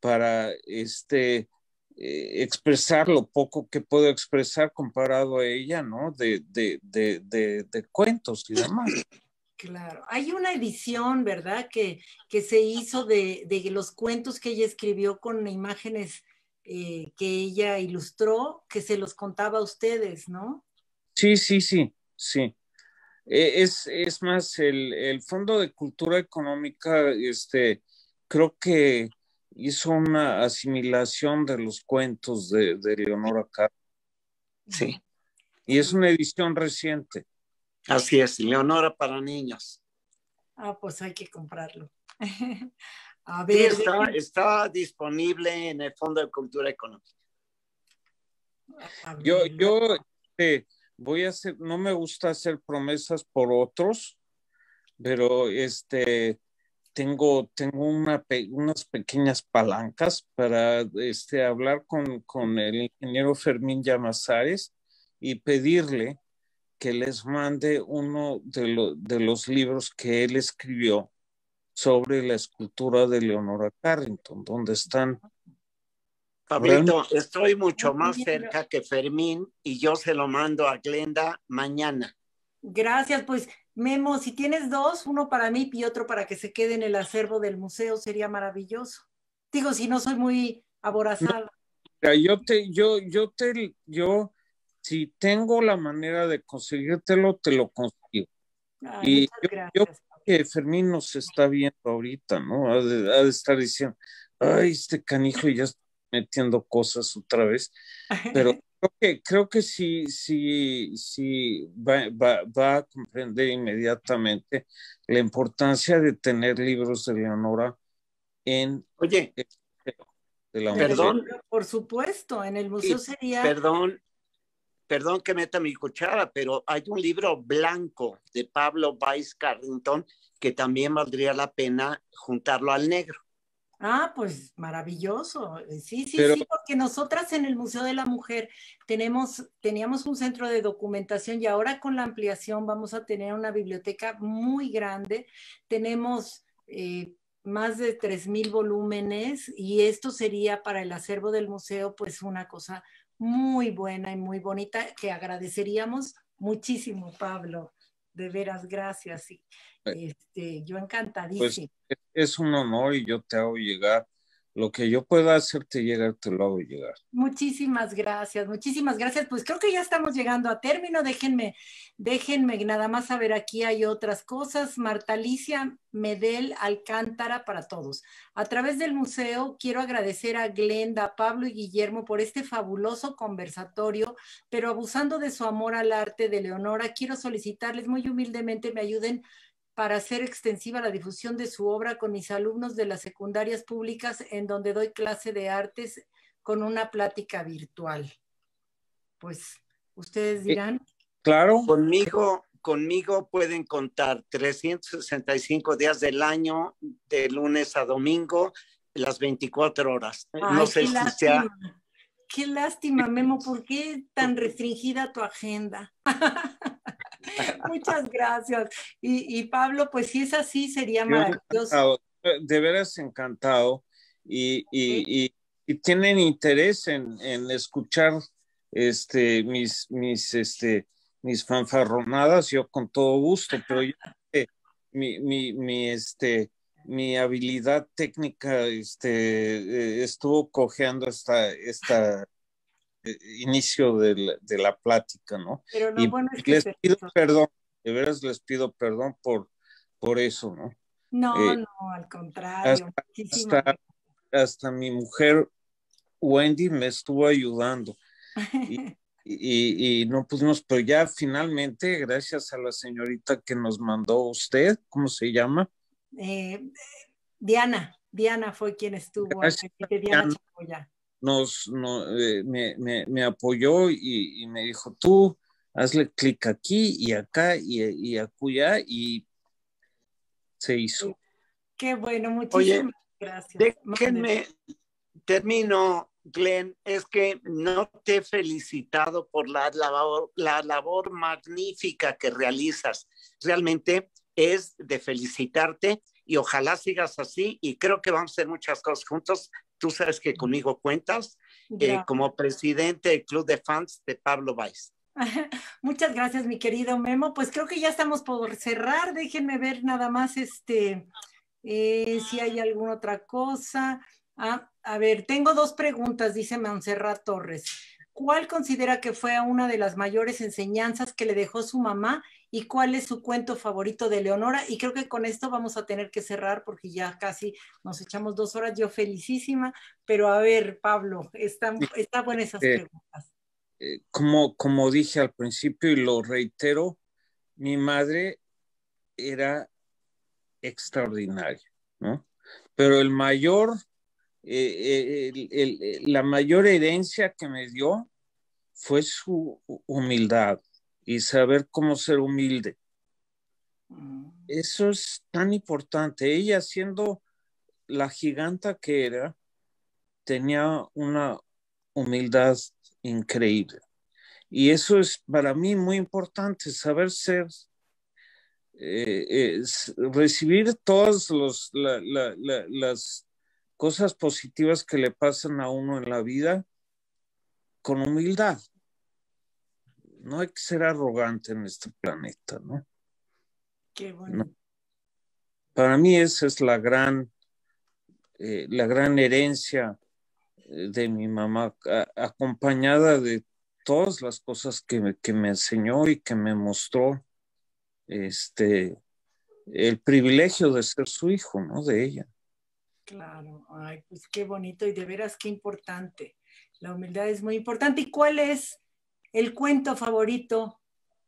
para este, eh, expresar lo poco que puedo expresar comparado a ella, ¿no? De, de, de, de, cuentos y demás. Claro, hay una edición, ¿verdad? Que, que se hizo de, de los cuentos que ella escribió con imágenes eh, que ella ilustró, que se los contaba a ustedes, ¿no? Sí, sí, sí, sí. E, es, más, el, Fondo de Cultura Económica, este, creo que hizo una asimilación de los cuentos de, Leonora Carlos. Sí. Y es una edición reciente. Así es, Leonora para niños. Ah, pues hay que comprarlo. Sí, está, disponible en el Fondo de Cultura Económica. Yo, yo, este, voy a hacer, no me gusta hacer promesas por otros, pero este, tengo, tengo unas pequeñas palancas para este, hablar con, el ingeniero Fermín Llamazares y pedirle que les mande uno de, de los libros que él escribió sobre la escultura de Leonora Carrington, donde están Pablito, estoy mucho más cerca que Fermín y yo se lo mando a Glenda mañana. Gracias, pues Memo, si tienes dos, uno para mí y otro para que se quede en el acervo del museo, sería maravilloso. Digo, si no soy muy aborazada. yo te, yo, yo te, yo, si tengo la manera de conseguírtelo, te lo consigo. y yo, yo, creo que Fermín nos está viendo ahorita, ¿no? Ha de, estar diciendo, ay, este canijo Y ya está metiendo cosas otra vez, pero creo que, creo que sí, sí, sí va, va, a comprender inmediatamente la importancia de tener libros de Leonora en... Oye, perdón. Por supuesto, en el museo sería... Perdón, perdón que meta mi cuchara, pero hay un libro blanco de Pablo Weiss Carrington que también valdría la pena juntarlo al negro. Ah, pues maravilloso. Eh, sí, sí, sí, porque nosotras en el Museo de la Mujer tenemos, teníamos un centro de documentación y ahora con la ampliación vamos a tener una biblioteca muy grande. Tenemos eh, más de 3.000 volúmenes y esto sería para el acervo del museo pues una cosa muy buena y muy bonita que agradeceríamos muchísimo, Pablo de veras, gracias. Y, eh, este, yo pues, encantadísimo es un honor y yo te hago llegar lo que yo pueda hacerte llegar, te lo hago llegar. Muchísimas gracias, muchísimas gracias. Pues creo que ya estamos llegando a término. Déjenme, déjenme nada más saber, aquí hay otras cosas. Marta Alicia Medel Alcántara para todos. A través del museo quiero agradecer a Glenda, Pablo y Guillermo por este fabuloso conversatorio, pero abusando de su amor al arte de Leonora, quiero solicitarles muy humildemente me ayuden para hacer extensiva la difusión de su obra con mis alumnos de las secundarias públicas en donde doy clase de artes con una plática virtual. Pues ustedes eh, dirán. Claro. Conmigo, conmigo pueden contar 365 días del año, de lunes a domingo, las 24 horas. no sé Qué lástima, Memo, ¿por qué tan restringida tu agenda? Muchas gracias. Y, Pablo, pues si es así, sería maravilloso. De veras encantado. Y, tienen interés en, escuchar este, mis, mis, este, mis fanfarronadas, yo con todo gusto, pero mi, este, mi habilidad técnica este, eh, estuvo cojeando esta, esta eh, inicio de la, plática, ¿no? les pido perdón, de veras les pido perdón por, por eso, ¿no? No, eh, no, al contrario. Hasta, mi mujer Wendy me estuvo ayudando. Y, no pudimos, pero ya finalmente, gracias a la señorita que nos mandó usted, ¿cómo se llama? Eh, Diana, Diana fue quien estuvo nos, no, eh, me, me, apoyó y, me dijo, tú hazle clic aquí y acá y, y acuya y se hizo. Qué bueno, muchísimas gracias. Déjenme, termino, Glenn, es que no te he felicitado por la la labor magnífica que realizas. Realmente es de felicitarte y ojalá sigas así y creo que vamos a hacer muchas cosas juntos tú sabes que conmigo cuentas eh, como presidente del Club de Fans de Pablo Valls. Muchas gracias, mi querido Memo. Pues creo que ya estamos por cerrar. Déjenme ver nada más este, eh, si hay alguna otra cosa. Ah, a ver, tengo dos preguntas, dice Monserrat Torres. ¿Cuál considera que fue una de las mayores enseñanzas que le dejó su mamá y cuál es su cuento favorito de Leonora. Y creo que con esto vamos a tener que cerrar porque ya casi nos echamos dos horas, yo felicísima, pero a ver, Pablo, están, está buenas esas eh, preguntas. Eh, como, como dije al principio y lo reitero, mi madre era extraordinaria, ¿no? Pero el mayor, eh, la mayor herencia que me dio fue su humildad, y saber cómo ser humilde. Mm. Eso es tan importante. Ella siendo la giganta que era, tenía una humildad increíble. Y eso es para mí muy importante, saber ser, eh, eh, recibir todas las cosas positivas que le pasan a uno en la vida con humildad, no hay que ser arrogante en este planeta, ¿no? Qué bueno. Para mí esa es la gran, eh, la gran herencia eh, de mi mamá, acompañada de todas las cosas que me, enseñó y que me mostró este, el privilegio de ser su hijo, ¿no? De ella. Claro, ay, pues qué bonito y de veras qué importante. La humildad es muy importante. ¿Y cuál es el cuento favorito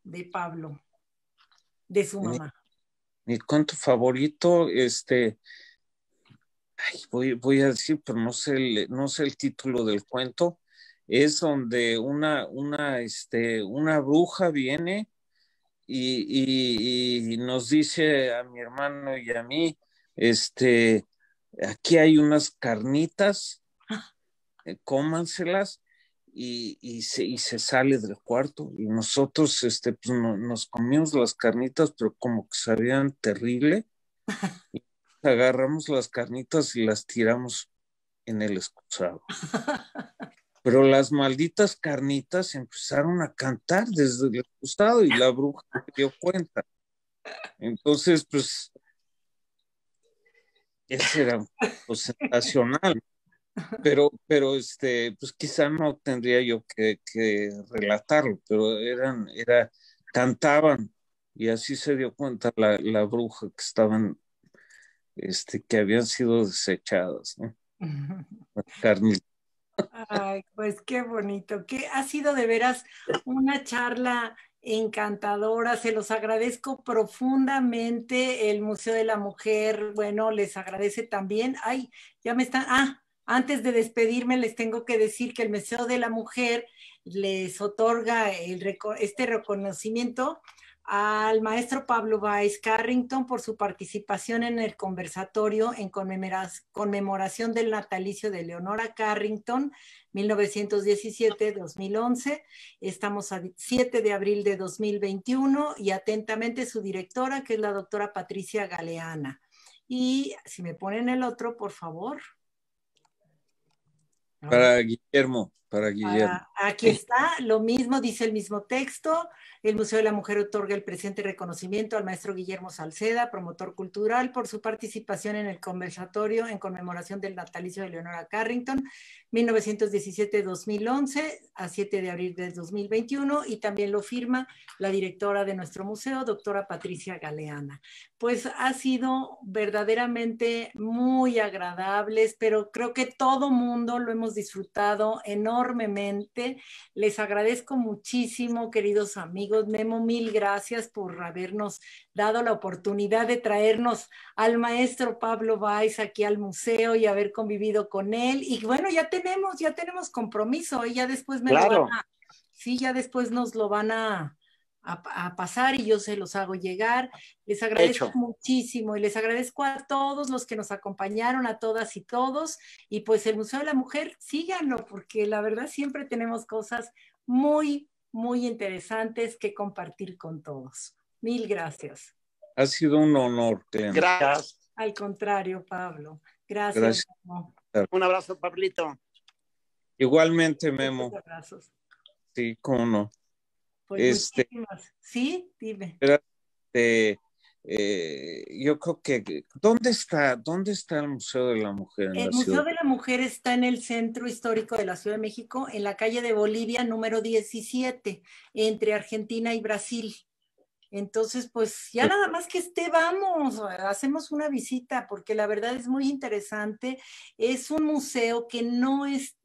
de Pablo, de su mamá. Mi, cuento favorito, este, voy, a decir, pero no sé, el, no sé el título del cuento, es donde una, una, este, una bruja viene y, nos dice a mi hermano y a mí, este, aquí hay unas carnitas, ah. eh, cómanselas y, y, se, y se sale del cuarto. Y nosotros este, pues, nos comimos las carnitas, pero como que sabían terrible. agarramos las carnitas y las tiramos en el excusado. Pero las malditas carnitas empezaron a cantar desde el excusado y la bruja se dio cuenta. Entonces, pues, ese era sensacional. Pero, pero este, pues quizá no tendría yo que, relatarlo, pero eran, era, cantaban y así se dio cuenta la, bruja que estaban, este, que habían sido desechadas, ¿no? Ay, pues qué bonito, que ha sido de veras una charla encantadora, se los agradezco profundamente el Museo de la Mujer, bueno, les agradece también, ay, ya me están, ah, antes de despedirme, les tengo que decir que el Museo de la Mujer les otorga este reconocimiento al maestro Pablo Baez Carrington por su participación en el conversatorio en conmemoración del natalicio de Leonora Carrington, 1917-2011. Estamos a 7 de abril de 2021 y atentamente su directora, que es la doctora Patricia Galeana. Y si me ponen el otro, por favor. Para Guillermo para Guillermo. Ah, aquí está, lo mismo dice el mismo texto. El Museo de la Mujer otorga el presente reconocimiento al maestro Guillermo Salceda, promotor cultural, por su participación en el conversatorio en conmemoración del natalicio de Leonora Carrington, 1917-2011, a 7 de abril del 2021, y también lo firma la directora de nuestro museo, doctora Patricia Galeana. Pues ha sido verdaderamente muy agradable, pero creo que todo mundo lo hemos disfrutado enormemente enormemente. Les agradezco muchísimo, queridos amigos. Memo, mil gracias por habernos dado la oportunidad de traernos al maestro Pablo Valls aquí al museo y haber convivido con él. Y bueno, ya tenemos, ya tenemos compromiso y ¿eh? ya después me lo van a, sí, ya después nos lo van a, a, pasar y yo se los hago llegar. Les agradezco muchísimo y les agradezco a todos los que nos acompañaron, a todas y todos. Y pues el Museo de la Mujer, síganlo, porque la verdad siempre tenemos cosas muy, muy interesantes que compartir con todos. Mil gracias. Ha sido un honor, Gracias. Al contrario, Pablo. Gracias. Un abrazo, Pablito. Igualmente, Memo. Muchos abrazos. Sí, cómo no. Pues este, Sí, dime. Este, eh, yo creo que ¿dónde está, dónde está el Museo de la Mujer? el Museo de la Mujer está en el Centro Histórico de la Ciudad de México, en la calle de Bolivia número 17, entre Argentina y Brasil. Entonces, pues ya nada más que esté, vamos, hacemos una visita, porque la verdad es muy interesante. Es un museo que no es,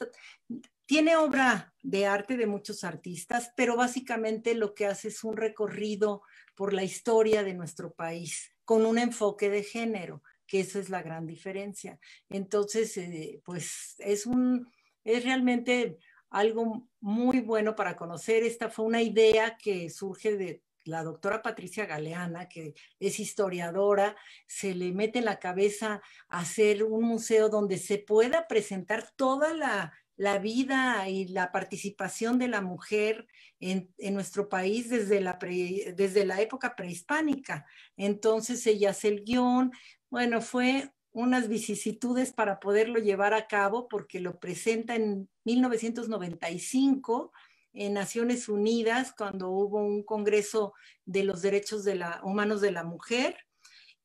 tiene obra de arte de muchos artistas, pero básicamente lo que hace es un recorrido por la historia de nuestro país con un enfoque de género, que eso es la gran diferencia. Entonces, eh, pues es un, es realmente algo muy bueno para conocer. Esta fue una idea que surge de la doctora Patricia Galeana, que es historiadora, se le mete en la cabeza hacer un museo donde se pueda presentar toda la la vida y la participación de la mujer en, nuestro país desde la, desde la época prehispánica. Entonces ella hace el guión. Bueno, fue unas vicisitudes para poderlo llevar a cabo porque lo presenta en 1995 en Naciones Unidas cuando hubo un Congreso de los Derechos de la, Humanos de la Mujer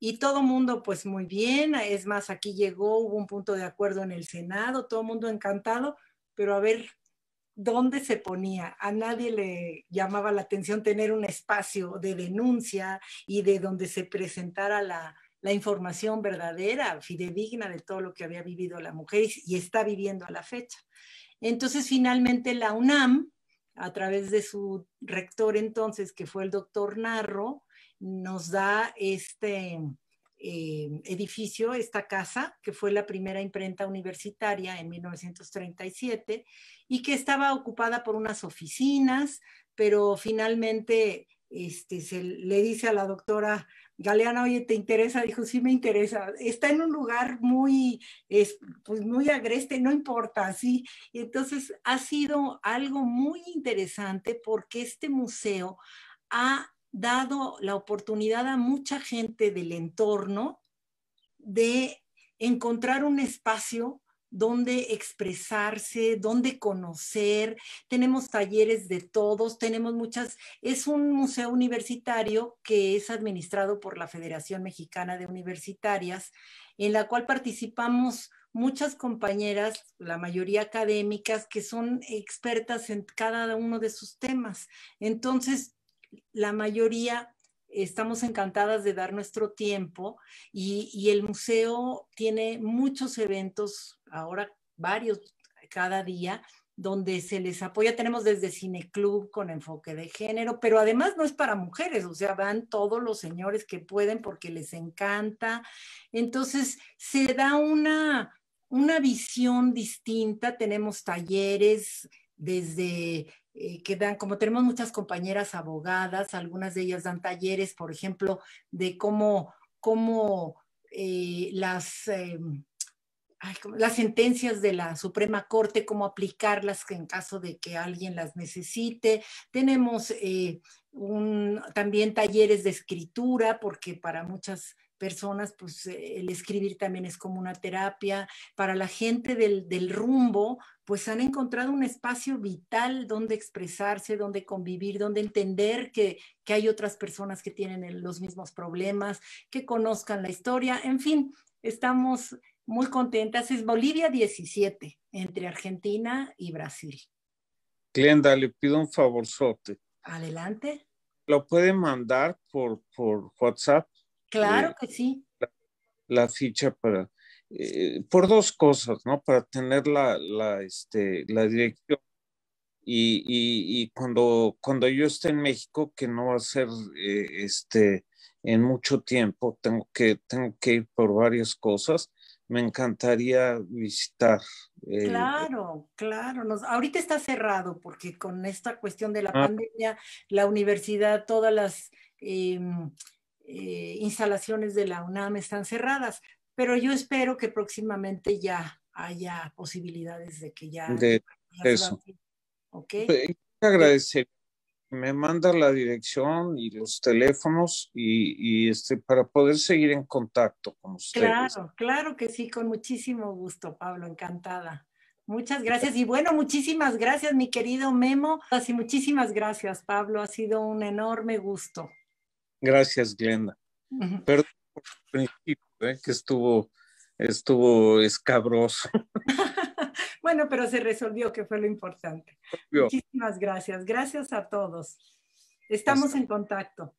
y todo mundo pues muy bien, es más, aquí llegó, hubo un punto de acuerdo en el Senado, todo mundo encantado, pero a ver dónde se ponía. A nadie le llamaba la atención tener un espacio de denuncia y de donde se presentara la, información verdadera, fidedigna de todo lo que había vivido la mujer y está viviendo a la fecha. Entonces, finalmente, la UNAM, a través de su rector entonces, que fue el doctor Narro, nos da este eh, edificio, esta casa, que fue la primera imprenta universitaria en 1937 y que estaba ocupada por unas oficinas, pero finalmente este, se le dice a la doctora Galeana, oye, ¿te interesa? Dijo, sí me interesa. Está en un lugar muy, pues muy agreste, no importa, sí. entonces ha sido algo muy interesante porque este museo ha dado la oportunidad a mucha gente del entorno de encontrar un espacio donde expresarse, donde conocer. Tenemos talleres de todos, tenemos muchas. Es un museo universitario que es administrado por la Federación Mexicana de Universitarias, en la cual participamos muchas compañeras, la mayoría académicas, que son expertas en cada uno de sus temas. Entonces, la mayoría estamos encantadas de dar nuestro tiempo y, el museo tiene muchos eventos, ahora varios cada día, donde se les apoya. Tenemos desde cineclub con enfoque de género, pero además no es para mujeres, o sea, van todos los señores que pueden porque les encanta. Entonces, se da una, una visión distinta. Tenemos talleres desde eh, que dan, como tenemos muchas compañeras abogadas, algunas de ellas dan talleres, por ejemplo, de cómo, eh, las, eh, las sentencias de la Suprema Corte, cómo aplicarlas en caso de que alguien las necesite. Tenemos también talleres de escritura, porque para muchas personas, pues eh, el escribir también es como una terapia. Para la gente del, del, rumbo, pues han encontrado un espacio vital donde expresarse, donde convivir, donde entender que, que hay otras personas que tienen los mismos problemas, que conozcan la historia. En fin, estamos muy contentas. Es Bolivia 17, entre Argentina y Brasil. Glenda, le pido un favorzote. Adelante. ¿Lo puede mandar por, por WhatsApp? Eh, claro que sí. La, ficha para, eh, por dos cosas, ¿no? Para tener la, la, este, la dirección y, cuando, cuando yo esté en México, que no va a ser eh, este, en mucho tiempo, tengo que, tengo que ir por varias cosas, me encantaría visitar. claro, claro. Nos, ahorita está cerrado porque con esta cuestión de la ah. pandemia, la universidad, todas las... Em, eh, instalaciones de la UNAM están cerradas, pero yo espero que próximamente ya haya posibilidades de que ya... De, eso. ok pues, eh, agradecer. Me manda la dirección y los teléfonos y, y, este para poder seguir en contacto con ustedes. Claro, claro que sí, con muchísimo gusto, Pablo, encantada. Muchas gracias y bueno, muchísimas gracias, mi querido Memo. Así muchísimas gracias, Pablo. Ha sido un enorme gusto. Gracias, Glenda. Perdón por el principio, ¿eh? que estuvo, estuvo escabroso. bueno, pero se resolvió, que fue lo importante. Muchísimas gracias. Gracias a todos. Estamos en contacto.